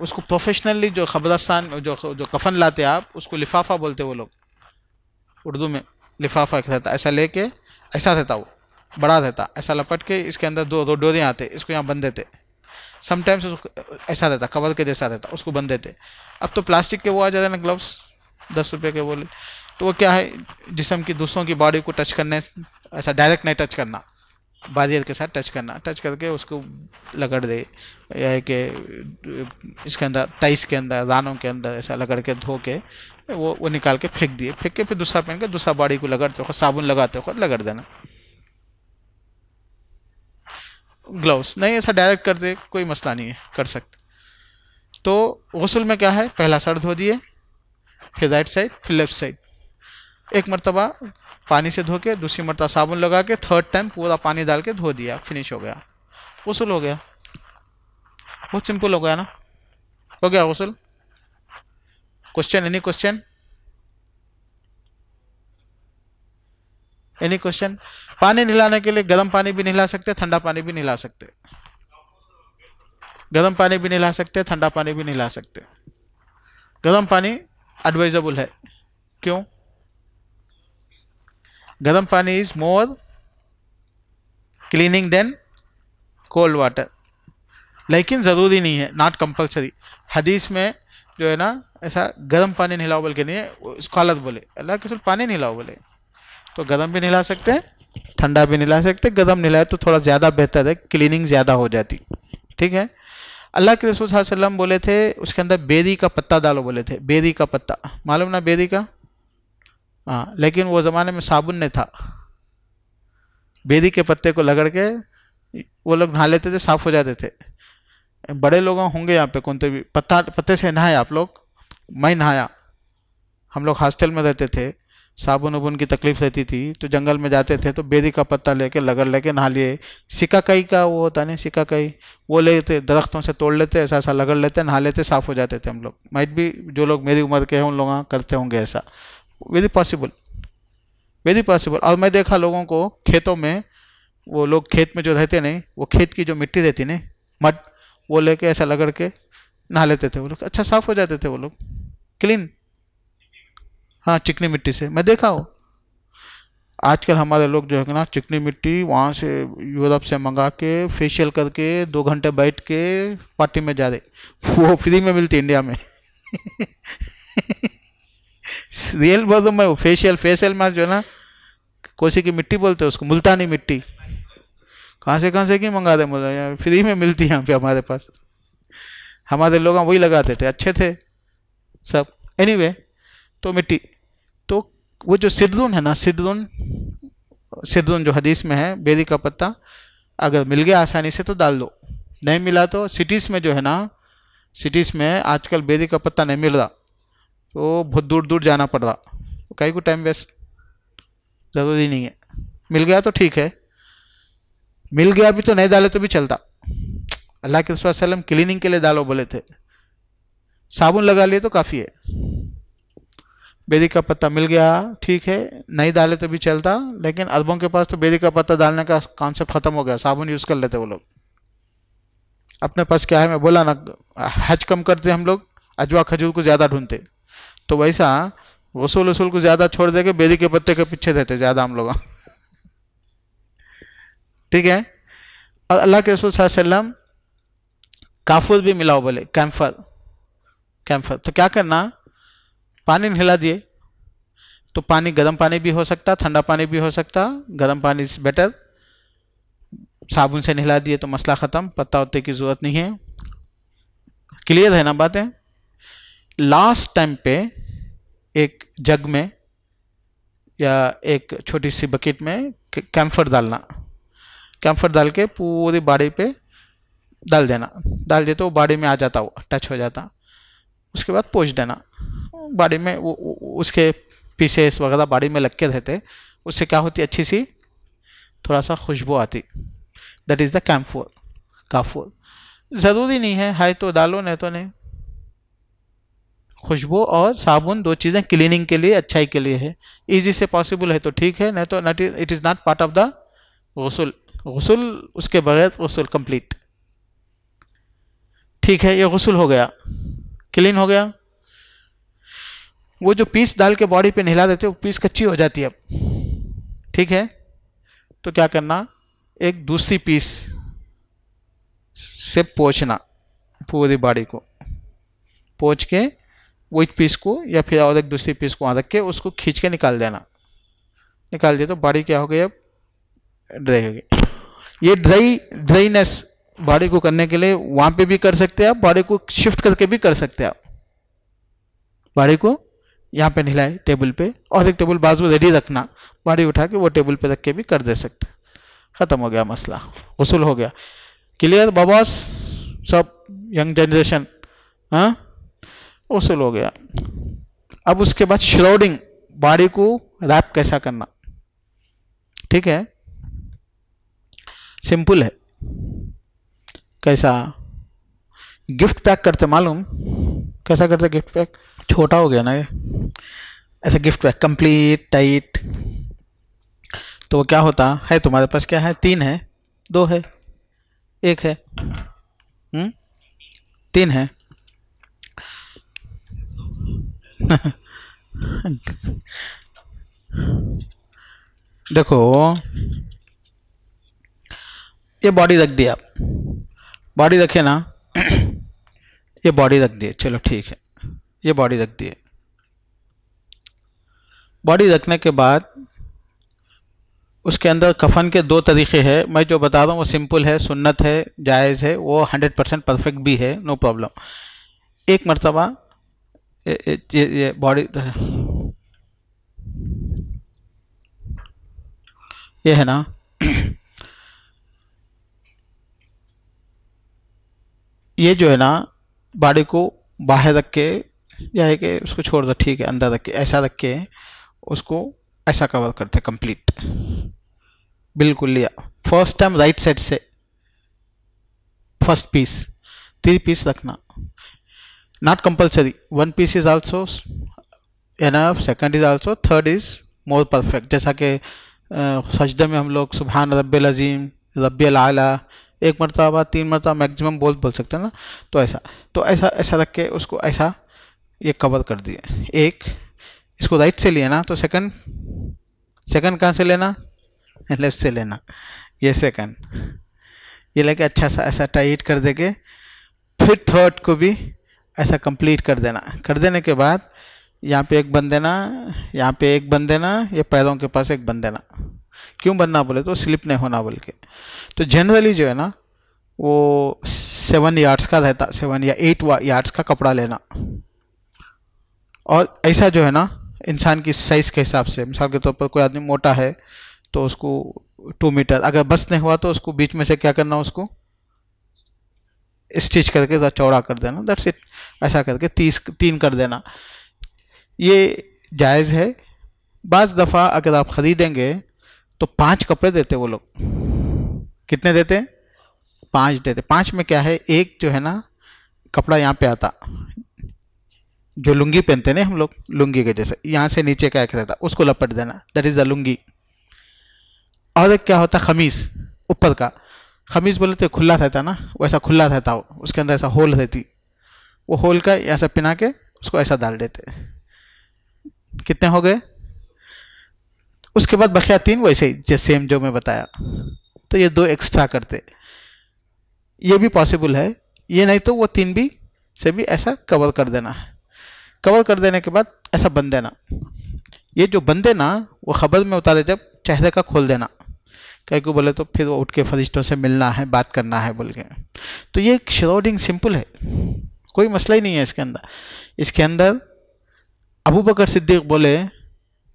उसको प्रोफेशनली जो खबरस्तान जो जो कफन लाते आप उसको लिफाफा बोलते वो लोग उर्दू में लिफाफा एक रहता ऐसा लेके ऐसा रहता वो बड़ा रहता ऐसा लपट के इसके अंदर दो दो डोरे आते इसको यहाँ बंद देते समटाइम्स उसको ऐसा रहता कवर के जैसा रहता उसको बंद देते अब तो प्लास्टिक के वो आ जाते ना ग्लव्स दस रुपये के बोले तो वो क्या है जिसम की दूसरों की बॉडी को टच करने ऐसा डायरेक्ट नहीं टच करना बारियर के साथ टच करना टच करके उसको लगड़ दे या कि इसके अंदर टाइस के अंदर दानों के अंदर ऐसा लगड़ के धो के वो वो निकाल के फेंक दिए फेंक के फिर दूसरा पहन के दूसरा बॉडी को लगड़ते हो साबुन लगाते हो लगड़ देना ग्लव्स नहीं ऐसा डायरेक्ट कर दे कोई मसला नहीं है कर सकते तो गसल में क्या है पहला सर धो दिए फिर राइट साइड फिर लेफ्ट साइड एक मरतबा पानी से धो के दूसरी मरतबा साबुन लगा के थर्ड टाइम पूरा पानी डाल के धो दिया फिनिश हो गया गसल हो गया बहुत सिंपल हो गया ना हो गया गसल question any question any question पानी नहलाने के लिए गर्म पानी भी नहला सकते ठंडा पानी भी नहला सकते गर्म पानी भी नहला सकते ठंडा पानी भी नहला सकते गर्म पानी एडवाइजेबल है क्यों गर्म पानी is more cleaning than cold water लेकिन ज़रूरी नहीं है नॉट कंपलसरी हदीस में जो है ना ऐसा गर्म पानी नहलाओ बोल के नहीं है स्कॉलर बोले अल्लाह के पानी नहलाओ बोले तो गर्म भी नहला सकते हैं ठंडा भी नहला सकते गर्म नहलाए तो थोड़ा ज़्यादा बेहतर है क्लीनिंग ज़्यादा हो जाती ठीक है अल्लाह के रसूल वसल्लम बोले थे उसके अंदर बेदी का पत्ता डालो बोले थे बेदी का पत्ता मालूम ना बेदी का हाँ लेकिन वो ज़माने में साबुन नहीं था बेदी के पत्ते को लगड़ के वो लोग नहा लेते थे साफ़ हो जाते थे बड़े लोग होंगे यहाँ पे कौन तो भी पत्ता पत्ते से नहाए आप लोग मैं नहाया हम लोग हॉस्टल में रहते थे साबुन उबुन की तकलीफ रहती थी तो जंगल में जाते थे तो बेरी का पत्ता लेके लगड़ लेके नहा लिए कई का वो होता नहीं कई वो लेते दरख्तों से तोड़ लेते ऐसा ऐसा लगड़ लेते नहा लेते साफ़ हो जाते थे हम लोग माइट भी जो लोग मेरी उम्र के हैं उन लोग करते होंगे ऐसा वेरी पॉसिबल वेरी पॉसिबल और मैं देखा लोगों को खेतों में वो लोग खेत में जो रहते नहीं वो खेत की जो मिट्टी रहती नहीं मट वो लेके ऐसा लगड़ के नहा लेते थे वो लोग अच्छा साफ़ हो जाते थे वो लोग क्लीन हाँ चिकनी मिट्टी से मैं देखा हो आजकल हमारे लोग जो है ना चिकनी मिट्टी वहाँ से यूरोप से मंगा के फेशियल करके दो घंटे बैठ के पार्टी में जा रहे वो फ्री में मिलती इंडिया में रियल बोल मैं फेशियल फेशियल में जो है ना कोसी की मिट्टी बोलते हो उसको मुल्तानी मिट्टी कहाँ से कहाँ से क्यों मंगा दे यार फ्री में मिलती है यहाँ पे हमारे पास हमारे लोग वही लगाते थे अच्छे थे सब एनीवे anyway, तो मिट्टी वो जो सिद्धुन है ना सिद्धुन सिद्धुन जो हदीस में है बेरी का पत्ता अगर मिल गया आसानी से तो डाल दो नहीं मिला तो सिटीज़ में जो है ना सिटीज़ में आजकल बेरी का पत्ता नहीं मिल रहा तो बहुत दूर दूर जाना पड़ रहा कहीं को टाइम वेस्ट ज़रूरी नहीं है मिल गया तो ठीक है मिल गया भी तो नहीं डाले तो भी चलता अल्लाह के रसुल्लम क्लीनिंग के लिए डालो बोले थे साबुन लगा लिए तो काफ़ी है बेदी का पत्ता मिल गया ठीक है नहीं डाले तो भी चलता लेकिन अरबों के पास तो बेदी का पत्ता डालने का कॉन्सेप्ट ख़त्म हो गया साबुन यूज़ कर लेते वो लोग अपने पास क्या है मैं बोला ना हज कम करते हम लोग अजवा खजूर को ज़्यादा ढूंढते तो वैसा वसूल वसूल को ज़्यादा छोड़ दे के बेदी के पत्ते के पीछे देते ज़्यादा हम लोग [laughs] ठीक है और अल्लाह के रसुल्लम वसल्लम काफुर भी मिलाओ बोले कैम्फर कैम्फर तो क्या करना पानी हिला दिए तो पानी गर्म पानी भी हो सकता ठंडा पानी भी हो सकता गर्म पानी इज बेटर साबुन से नहला दिए तो मसला ख़त्म पत्ता उत्ते की ज़रूरत नहीं है क्लियर है ना बातें लास्ट टाइम पे एक जग में या एक छोटी सी बकेट में कैम्फर डालना कैम्फर डाल के पूरी बाड़ी पे डाल देना डाल देते तो बाड़ी में आ जाता वो टच हो जाता उसके बाद पोच देना बाड़ी में वो उसके पीसेस वगैरह बाड़ी में लग के रहते उससे क्या होती अच्छी सी थोड़ा सा खुशबू आती दैट इज़ द कैम्फोर काफोर ज़रूरी नहीं है हाई तो डालो नहीं तो नहीं खुशबू और साबुन दो चीज़ें क्लीनिंग के लिए अच्छाई के लिए है ईजी से पॉसिबल है तो ठीक है नहीं तो not it is not part of the गसल गसूल उसके बगैर गसूल कंप्लीट ठीक है ये गसल हो गया क्लीन हो गया वो जो पीस डाल के बॉडी पे नहला देते हो पीस कच्ची हो जाती है अब ठीक है तो क्या करना एक दूसरी पीस से पोछना पूरी बॉडी को पोच के वो एक पीस को या फिर और एक दूसरी पीस को वहाँ रख के उसको खींच के निकाल देना निकाल दिया तो बॉडी क्या हो गई अब ड्राई हो गई ये ड्राई ड्राईनेस बॉडी को करने के लिए वहाँ पे भी कर सकते हैं आप बॉडी को शिफ्ट करके भी कर सकते हैं आप बॉडी को यहाँ पे नहलाए टेबल पे और एक टेबल बाजू रेडी रखना बॉडी उठा के वो टेबल पे रख के भी कर दे सकते ख़त्म हो गया मसला वसूल हो गया क्लियर बबॉस सब यंग जनरेशन हाँ हो गया अब उसके बाद श्रोडिंग बॉडी को रैप कैसा करना ठीक है सिंपल है कैसा गिफ्ट पैक करते मालूम कैसा करते गिफ्ट पैक छोटा हो गया ना ये ऐसा गिफ्ट पैक कंप्लीट टाइट तो वो क्या होता है तुम्हारे पास क्या है तीन है दो है एक है हुँ? हम्म? तीन है [laughs] देखो ये बॉडी रख दिया बॉडी रखे ना ये बॉडी रख दिए चलो ठीक है ये बॉडी रख दिए बॉडी रखने के बाद उसके अंदर कफन के दो तरीके हैं मैं जो बता रहा हूँ वो सिंपल है सुन्नत है जायज़ है वो हंड्रेड परसेंट परफेक्ट भी है नो प्रॉब्लम एक मरतबा ये, ये, ये बॉडी ये है ना ये जो है ना बाड़ी को बाहर रख के या है कि उसको छोड़ दो ठीक है अंदर रख के ऐसा रख के उसको ऐसा कवर करते हैं कंप्लीट बिल्कुल लिया फर्स्ट टाइम राइट साइड से फर्स्ट पीस थ्री पीस रखना not compulsory one piece is also enough second is also third is more perfect जैसा कि सजदे में हम लोग सुबहान रब्बल अजीम रब्बल आला एक मरतबा तीन मरतबा मैक्सिमम बोल बोल सकते हैं ना तो ऐसा तो ऐसा ऐसा रख के उसको ऐसा ये कवर कर दिए एक इसको राइट से लिया ना तो सेकंड सेकंड कहाँ से लेना लेफ्ट [laughs] से लेना ये सेकंड ये लेके अच्छा सा ऐसा टाइट कर देके फिर थर्ड को भी ऐसा कंप्लीट कर देना कर देने के बाद यहाँ पे एक बन देना यहाँ पे एक बन देना ये पैरों के पास एक बन देना क्यों बनना बोले तो स्लिप नहीं होना बोल के तो जनरली जो है ना वो सेवन यार्ड्स का रहता सेवन या एट यार्ड्स का कपड़ा लेना और ऐसा जो है ना इंसान की साइज़ के हिसाब से मिसाल के तौर पर कोई आदमी मोटा है तो उसको टू मीटर अगर बस नहीं हुआ तो उसको बीच में से क्या करना उसको स्टिच करके ज़रा चौड़ा कर देना दैट्स इट ऐसा करके तीस तीन कर देना ये जायज़ है बाज़ दफ़ा अगर आप ख़रीदेंगे तो पांच कपड़े देते वो लोग कितने देते पांच देते पांच में क्या है एक जो है ना कपड़ा यहाँ पे आता जो लुंगी पहनते ना हम लोग लुंगी के जैसे यहाँ से नीचे क्या रहता उसको लपट देना दैट इज़ द लुंगी और एक क्या होता खमीज़ ऊपर का खमीज़ बोले तो खुला रहता ना वैसा खुला रहता वो उसके अंदर ऐसा होल रहती वो होल का ऐसा पिना के उसको ऐसा डाल देते कितने हो गए उसके बाद बखिया तीन वैसे ही जैसे सेम जो मैं बताया तो ये दो एक्स्ट्रा करते ये भी पॉसिबल है ये नहीं तो वो तीन भी से भी ऐसा कवर कर देना है कवर कर देने के बाद ऐसा बन देना ये जो बन देना वो खबर में उतारे जब चेहरे का खोल देना कह को बोले तो फिर वो उठ के फरिश्तों से मिलना है बात करना है बोल के तो ये श्रोडिंग सिंपल है कोई मसला ही नहीं है इसके अंदर इसके अंदर अबू बकर सिद्दीक बोले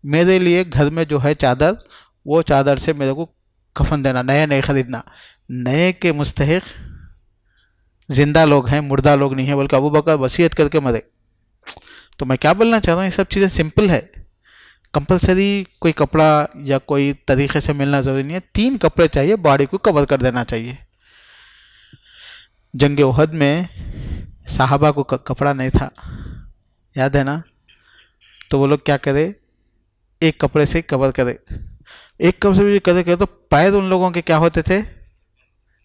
मेरे लिए घर में जो है चादर वो चादर से मेरे को कफन देना नए नए ख़रीदना नए के मुस्तक ज़िंदा लोग हैं मुर्दा लोग नहीं हैं बल्कि अबू बकर वसीयत करके मरे तो मैं क्या बोलना चाह रहा हूँ ये सब चीज़ें सिंपल है कंपलसरी कोई कपड़ा या कोई तरीके से मिलना ज़रूरी नहीं है तीन कपड़े चाहिए बॉडी को कवर कर देना चाहिए जंग उहद में साहबा को कपड़ा नहीं था याद है ना तो वो लोग क्या करे एक कपड़े से कवर करे एक कपड़े से भी कवर करे तो पैर उन लोगों के क्या होते थे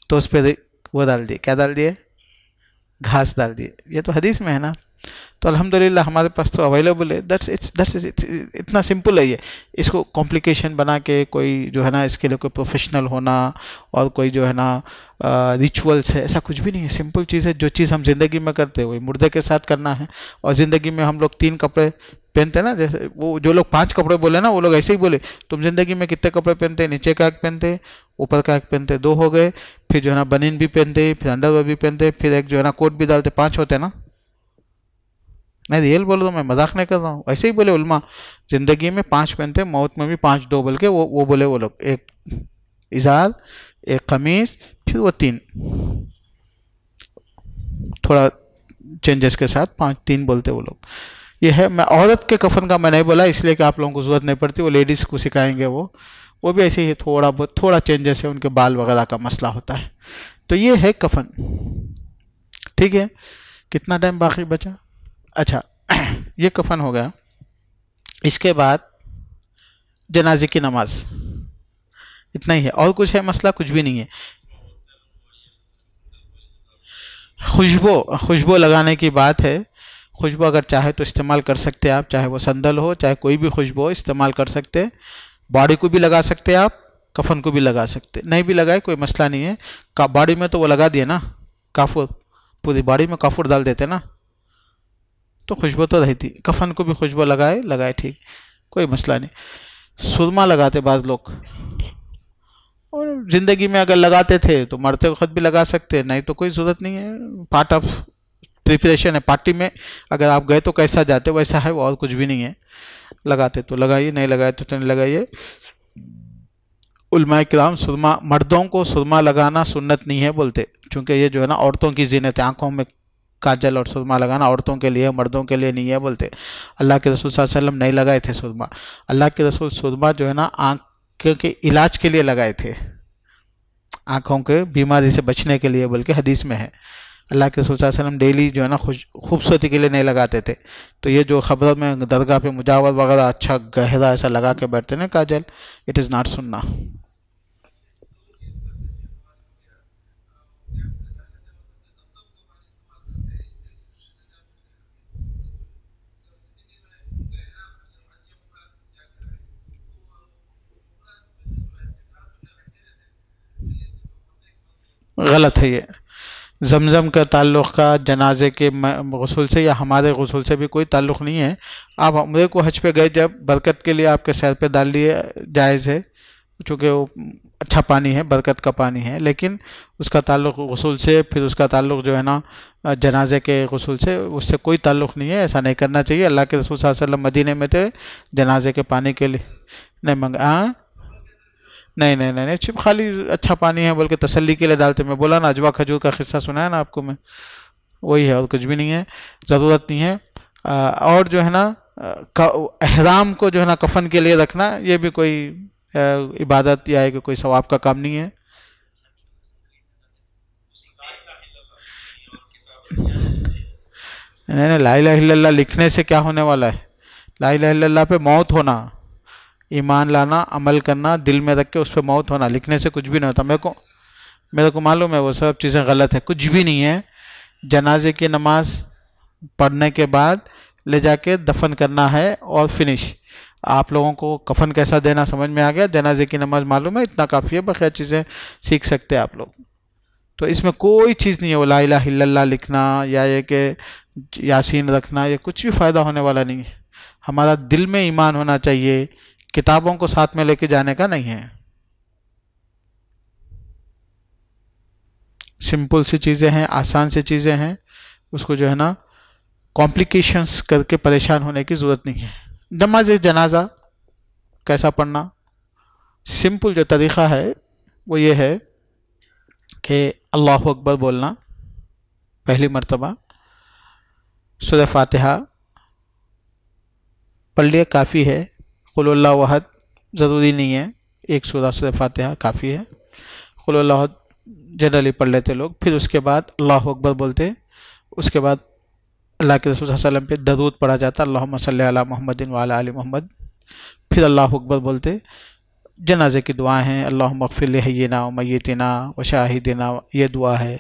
तो उस पर वो डाल दिए क्या डाल दिए घास डाल दिए ये तो हदीस में है ना तो अल्हम्दुलिल्लाह हमारे पास तो अवेलेबल है दैट्स इट्स दैट्स इतना सिंपल है ये इसको कॉम्प्लिकेशन बना के कोई जो है ना इसके लिए कोई प्रोफेशनल होना और कोई जो है ना रिचुअल्स है ऐसा कुछ भी नहीं है सिंपल चीज़ है जो चीज़ हम ज़िंदगी में करते हैं वही मुर्दे के साथ करना है और ज़िंदगी में हम लोग तीन कपड़े पहनते हैं ना जैसे वो जो लोग पाँच कपड़े बोले ना वो लोग ऐसे ही बोले तुम ज़िंदगी में कितने कपड़े पहनते हैं नीचे का एक पहनते ऊपर का एक पहनते दो हो गए फिर जो है ना बनिन भी पहनते फिर अंडरवेयर भी पहनते फिर एक जो है ना कोट भी डालते पाँच होते हैं ना मैं रियल बोल रहा हूँ मैं मजाक नहीं कर रहा हूँ ऐसे ही बोले उलमा ज़िंदगी में पाँच पहनते हैं मौत में भी पाँच दो बोल के वो वो बोले वो लोग एक इजार एक कमीज फिर वो तीन थोड़ा चेंजेस के साथ पाँच तीन बोलते वो लोग ये है मैं औरत के कफन का मैं नहीं बोला इसलिए कि आप लोगों को ज़रूरत नहीं पड़ती वो लेडीज़ को सिखाएंगे वो वो भी ऐसे ही थोड़ा बहुत थोड़ा चेंजेस है उनके बाल वगैरह का मसला होता है तो ये है कफन ठीक है कितना टाइम बाकी बचा अच्छा [clears throat] ये कफन हो गया इसके बाद जनाजे की नमाज इतना ही है और कुछ है मसला कुछ भी नहीं है खुशबो खुशबो लगाने की बात है खुशबू अगर चाहे तो इस्तेमाल कर सकते हैं आप चाहे वो संदल हो चाहे कोई भी खुशबू हो इस्तेमाल कर सकते हैं बॉडी को भी लगा सकते हैं आप कफन को भी लगा सकते नहीं भी लगाए कोई मसला नहीं है का बॉडी में तो वो लगा दिए ना काफुर पूरी बॉडी में काफूर डाल देते ना तो खुशबू तो रहती कफन को भी खुशबू लगाए लगाए ठीक कोई मसला नहीं सुरमा लगाते बाद लोग और ज़िंदगी में अगर लगाते थे तो मरते वक्त भी लगा सकते नहीं तो कोई ज़रूरत नहीं है पार्ट ऑफ प्रिपरेशन है पार्टी में अगर आप गए तो कैसा जाते वैसा है और कुछ भी नहीं है लगाते तो लगाइए नहीं लगाए तो नहीं लगाइए उलमाए कराम सुरमा मर्दों को सुरमा लगाना सुन्नत नहीं है बोलते क्योंकि ये जो है ना औरतों की जीनत है आँखों में काजल और सुरमा लगाना औरतों के लिए मर्दों के लिए नहीं है बोलते अल्लाह के रसूल सल्लम नहीं लगाए थे सुरमा अल्लाह के रसूल सुरमा जो है ना आँख के इलाज के लिए लगाए थे आँखों के बीमारी से बचने के लिए बल्कि हदीस में है अल्लाह के सल्लम डेली जो है ना खुश खूबसूरती के लिए नहीं लगाते थे तो ये जो खबरों में दरगाह पे मुजावत वगैरह अच्छा गहरा ऐसा लगा के बैठते ना काजल इट इज़ नॉट सुनना गलत है ये जमज़म का ताल्लुक़ का जनाजे के गसूल से या हमारे गसूल से भी कोई ताल्लुक़ नहीं है आप उमरे को हज पे गए जब बरकत के लिए आपके सैर पे डाल लिए जायज़ है चूँकि वो अच्छा पानी है बरकत का पानी है लेकिन उसका ताल्लुक़ गसूल से फिर उसका ताल्लुक़ जो है ना जनाजे के गसूल से उससे कोई ताल्लुक़ नहीं है ऐसा नहीं करना चाहिए अल्लाह के रसूल वसल्लम मदीने में थे जनाजे के पानी के लिए नहीं मंगा हाँ नहीं नहीं नहीं नहीं खाली अच्छा पानी है बल्कि तसल्ली के लिए डालते मैं बोला ना अजवा खजूर का किस्सा सुना है ना आपको मैं वही है और कुछ भी नहीं है ज़रूरत नहीं है आ, और जो है ना अहराम को जो है ना कफन के लिए रखना ये भी कोई आ, इबादत या कि कोई सवाब का काम नहीं है नहीं नहीं लाई लिखने से क्या होने वाला है लाला पे मौत होना ईमान लाना अमल करना दिल में रख के उस पर मौत होना लिखने से कुछ भी नहीं होता मेरे को मेरे को मालूम है वो सब चीज़ें गलत है कुछ भी नहीं है जनाजे की नमाज पढ़ने के बाद ले जाके दफन करना है और फिनिश आप लोगों को कफन कैसा देना समझ में आ गया जनाजे की नमाज मालूम है इतना काफ़ी है बखैर चीज़ें सीख सकते हैं आप लोग तो इसमें कोई चीज़ नहीं है वो ला लिखना या ये कि यासीन रखना ये कुछ भी फ़ायदा होने वाला नहीं है हमारा दिल में ईमान होना चाहिए किताबों को साथ में लेके जाने का नहीं है सिंपल सी चीज़ें हैं आसान सी चीज़ें हैं उसको जो है ना कॉम्प्लिकेशंस करके परेशान होने की ज़रूरत नहीं है नमाज जनाजा कैसा पढ़ना सिंपल जो तरीक़ा है वो ये है कि अल्लाह अकबर बोलना पहली मरतबा सुर फातहा पढ़ लिया काफ़ी है खुल्ला वहद ज़रूरी नहीं है एक सूरा सूर फातहा काफ़ी है खुल्ला वहद जनरली पढ़ लेते लोग फिर उसके बाद अल्लाह अकबर बोलते उसके बाद अल्लाह के रसूल वसलम पे दरूद पढ़ा जाता अल्लाह सल मोहम्मदिन वाला मोहम्मद फिर अल्लाह अकबर बोलते जनाजे की दुआ हैं अल्लाह मकफ़िल हैना मैतना व शाहिदना ये दुआ है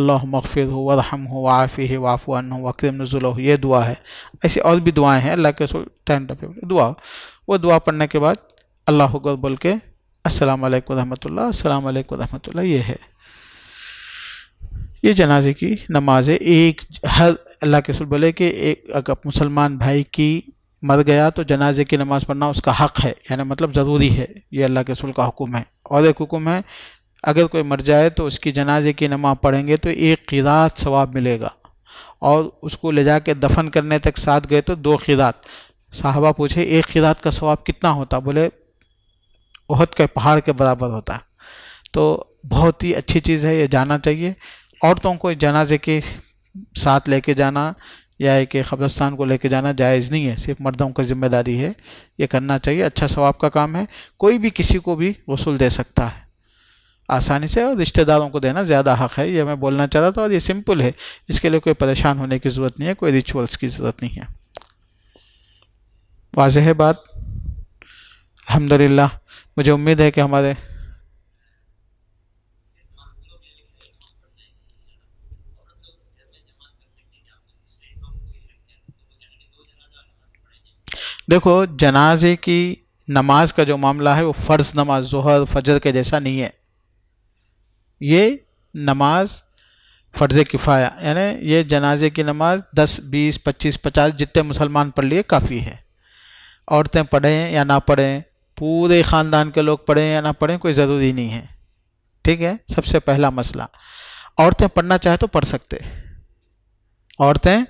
अल्लाह मकफ़िर हो वरहम हो वाफ़ी है वाफ़ान हो वक्रम नज़ुल हो ये दुआ है ऐसी और भी दुआएँ हैं अल्लाह के रसूल टाइम टाइम दुआ वो दुआ पढ़ने के बाद अल्लाह अकबर बोल के अस्सलाम वालेकुम रहमतुल्लाह अस्सलाम वालेकुम रहमतुल्लाह ये है ये जनाजे की नमाज है एक हर अल्लाह के रसूल बोले कि एक अगर मुसलमान भाई की मर गया तो जनाजे की नमाज़ पढ़ना उसका हक़ है यानी मतलब ज़रूरी है ये अल्लाह के रसूल का हुक्म है और एक हुक्म है अगर कोई मर जाए तो उसकी जनाजे की नमाज़ पढ़ेंगे तो एक किरात सवाब मिलेगा और उसको ले जा के दफन करने तक साथ गए तो दो किरात साहबा पूछे एक खिदात का स्वाब कितना होता बोले ओहद के पहाड़ के बराबर होता तो बहुत ही अच्छी चीज़ है ये जाना चाहिए औरतों को जनाजे के साथ लेके जाना या कि कब्रस्तान को लेके जाना जायज़ नहीं है सिर्फ मर्दों की जिम्मेदारी है ये करना चाहिए अच्छा सवाब का काम है कोई भी किसी को भी वसूल दे सकता है आसानी से और रिश्तेदारों को देना ज़्यादा हक़ है ये मैं बोलना चाह रहा था और ये सिंपल है इसके लिए कोई परेशान होने की ज़रूरत नहीं है कोई रिचुअल्स की ज़रूरत नहीं है वाज है बात अलहमदिल्ला मुझे उम्मीद है कि हमारे देखो जनाजे की नमाज का जो मामला है वो फ़र्ज़ नमाज जहर फजर के जैसा नहीं है ये नमाज फ़र्ज़ किफ़ाया यानी ये जनाजे की नमाज 10, 20, 25, 50 जितने मुसलमान पढ़ लिए काफ़ी है औरतें पढ़ें या ना पढ़ें पूरे ख़ानदान के लोग पढ़ें या ना पढ़ें कोई ज़रूरी नहीं है ठीक है सबसे पहला मसला औरतें पढ़ना चाहे तो पढ़ सकते औरतें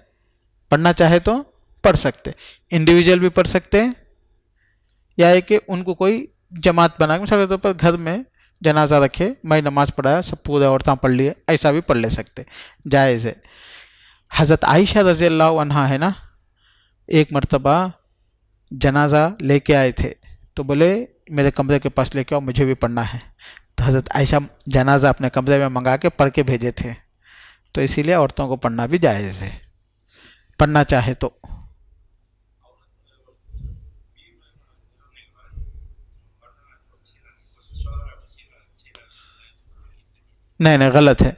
पढ़ना चाहे तो पढ़ सकते इंडिविजुअल भी पढ़ सकते या है कि उनको कोई जमात बना मिसाल के तौर पर घर में जनाजा रखे मैं नमाज़ पढ़ाया सब पूरे औरतें पढ़ लिए ऐसा भी पढ़ ले सकते जायज़ है हज़रत आयशा रज़ी अल्लाह है ना एक मरतबा जनाजा लेके आए थे तो बोले मेरे कमरे के पास लेके आओ मुझे भी पढ़ना है तो हज़रत आयशा जनाजा अपने कमरे में मंगा के पढ़ के भेजे थे तो इसीलिए औरतों को पढ़ना भी जायज़ है पढ़ना चाहे तो नहीं नहीं गलत है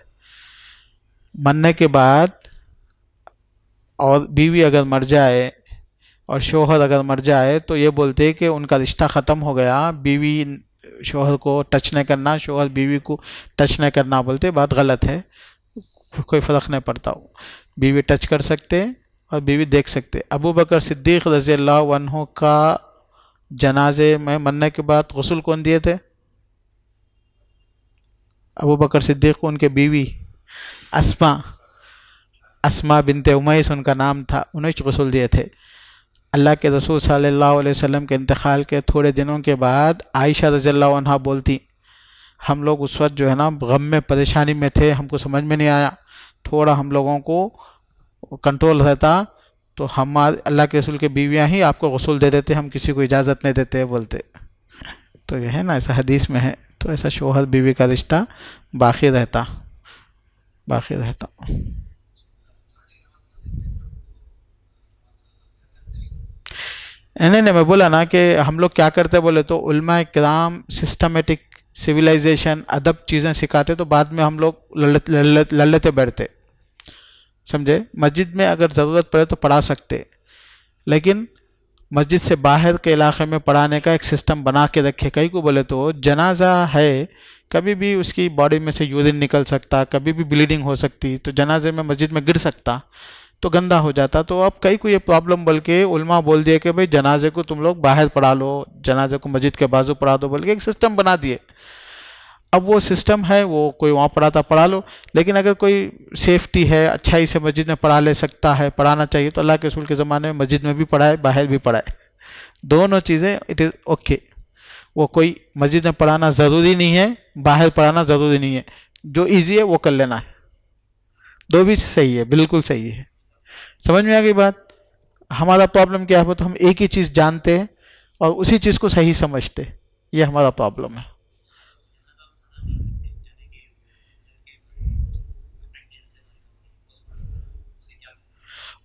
मरने के बाद और बीवी अगर मर जाए और शोहर अगर मर जाए तो ये बोलते हैं कि उनका रिश्ता ख़त्म हो गया बीवी शोहर को टच नहीं करना शोहर बीवी को टच नहीं करना बोलते बात गलत है कोई फ़र्क नहीं पड़ता बीवी टच कर सकते और बीवी देख सकते अबू बकर सिद्दीक़ रज़ी अल्लाह का जनाजे में मरने के बाद गसल कौन दिए थे अबू बकर सिद्दीक़ को उनके बीवी असमा असमा बिनते उमैस उनका नाम था उन्हें गसल दिए थे अल्लाह के रसूल सल्लल्लाहु अलैहि वसल्लम के इंतकाल के थोड़े दिनों के बाद आयशा रज़ल्ला बोलती हम लोग उस वक्त जो है ना गम में परेशानी में थे हमको समझ में नहीं आया थोड़ा हम लोगों को कंट्रोल रहता तो हम अल्लाह के रसूल के बीवियाँ ही आपको गसूल दे देते हम किसी को इजाज़त नहीं देते बोलते तो यह है ना ऐसा हदीस में है तो ऐसा शोहर बीवी का रिश्ता बाकी रहता बाकी रहता नहीं नहीं मैं बोला ना कि हम लोग क्या करते बोले तो उल्मा कराम सिस्टमेटिक सिविलाइजेशन अदब चीज़ें सिखाते तो बाद में हम लोग लड़ लड़ते बैठते समझे मस्जिद में अगर ज़रूरत पड़े तो पढ़ा सकते लेकिन मस्जिद से बाहर के इलाके में पढ़ाने का एक सिस्टम बना के रखे कहीं को बोले तो जनाजा है कभी भी उसकी बॉडी में से यूरिन निकल सकता कभी भी ब्लीडिंग हो सकती तो जनाजे में मस्जिद में गिर सकता तो गंदा हो जाता तो अब कई को ये प्रॉब्लम बोल के उलमा बोल दिए कि भाई जनाजे को तुम लोग बाहर पढ़ा लो जनाजे को मस्जिद के बाजू पढ़ा दो बोल के एक सिस्टम बना दिए अब वो सिस्टम है वो कोई वहाँ पढ़ाता पढ़ा लो लेकिन अगर कोई सेफ्टी है अच्छाई से मस्जिद में पढ़ा ले सकता है पढ़ाना चाहिए तो अल्लाह के रसूल के ज़माने में मस्जिद में भी पढ़ाए बाहर भी पढ़ाए दोनों चीज़ें इट इज़ ओके वो कोई मस्जिद में पढ़ाना ज़रूरी नहीं है बाहर पढ़ाना ज़रूरी नहीं है जो ईजी है वो कर लेना है दो भी सही है बिल्कुल सही है समझ में आ गई बात हमारा प्रॉब्लम क्या है तो हम एक ही चीज़ जानते हैं और उसी चीज़ को सही समझते ये हमारा प्रॉब्लम है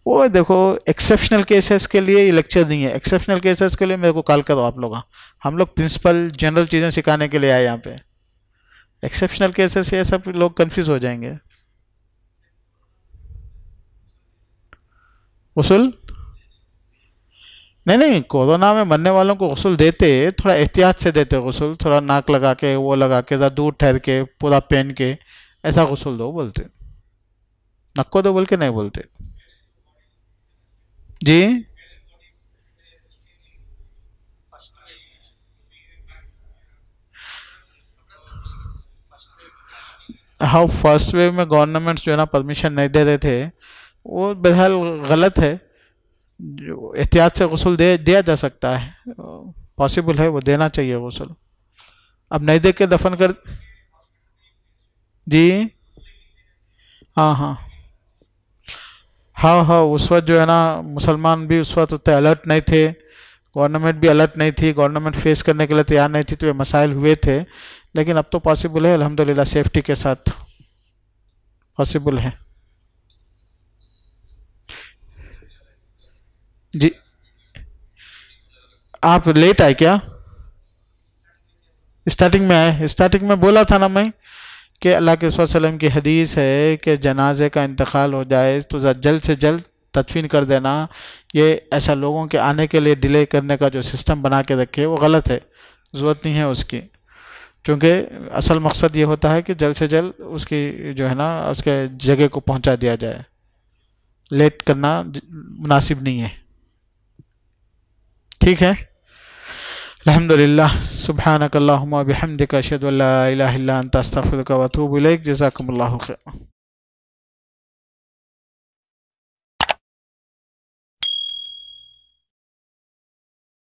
वो देखो एक्सेप्शनल केसेस के लिए ये लेक्चर नहीं है एक्सेप्शनल केसेस के लिए मेरे को कॉल करो आप लोग हम लोग प्रिंसिपल जनरल चीज़ें सिखाने के लिए आए यहाँ पे एक्सेप्शनल केसेस ये सब लोग कंफ्यूज हो जाएंगे गसल नहीं नहीं कोरोना में मरने वालों को गसल देते थोड़ा एहतियात से देते गसल थोड़ा नाक लगा के वो लगा के ज़्यादा दूर ठहर के पूरा पहन के ऐसा गसल दो बोलते नक्को दो बोल के नहीं बोलते जी हाँ फर्स्ट वेव में गवर्नमेंट्स जो है ना परमिशन नहीं दे रहे थे वो बहरहाल गलत है एहतियात से गसल दे दिया जा सकता है पॉसिबल है वो देना चाहिए गसल अब नहीं देख के दफन कर जी हाँ हाँ हाँ हाँ उस वक्त जो है ना मुसलमान भी उस वक्त उतने अलर्ट नहीं थे गवर्नमेंट भी अलर्ट नहीं थी गवर्नमेंट फेस करने के लिए तैयार नहीं थी तो ये मसाइल हुए थे लेकिन अब तो पॉसिबल है अलहमदिल्ला सेफ्टी के साथ पॉसिबल है जी आप लेट आए क्या स्टार्टिंग में आए स्टार्टिंग में बोला था ना मैं कि अल्लाह के वसल्लम की हदीस है कि जनाजे का इंतकाल हो जाए तो जल्द से जल्द तदफीन कर देना ये ऐसा लोगों के आने के लिए डिले करने का जो सिस्टम बना के रखे वो गलत है ज़रूरत नहीं है उसकी क्योंकि असल मकसद ये होता है कि जल्द से जल्द उसकी जो है ना उसके जगह को पहुँचा दिया जाए लेट करना मुनासिब नहीं है ठीक है अलहमदिल्ला सुबहानकल्लाम बिहमद का अशद अल्ला इला अस्तफ़ल का वतूब जजाकम्ला खैर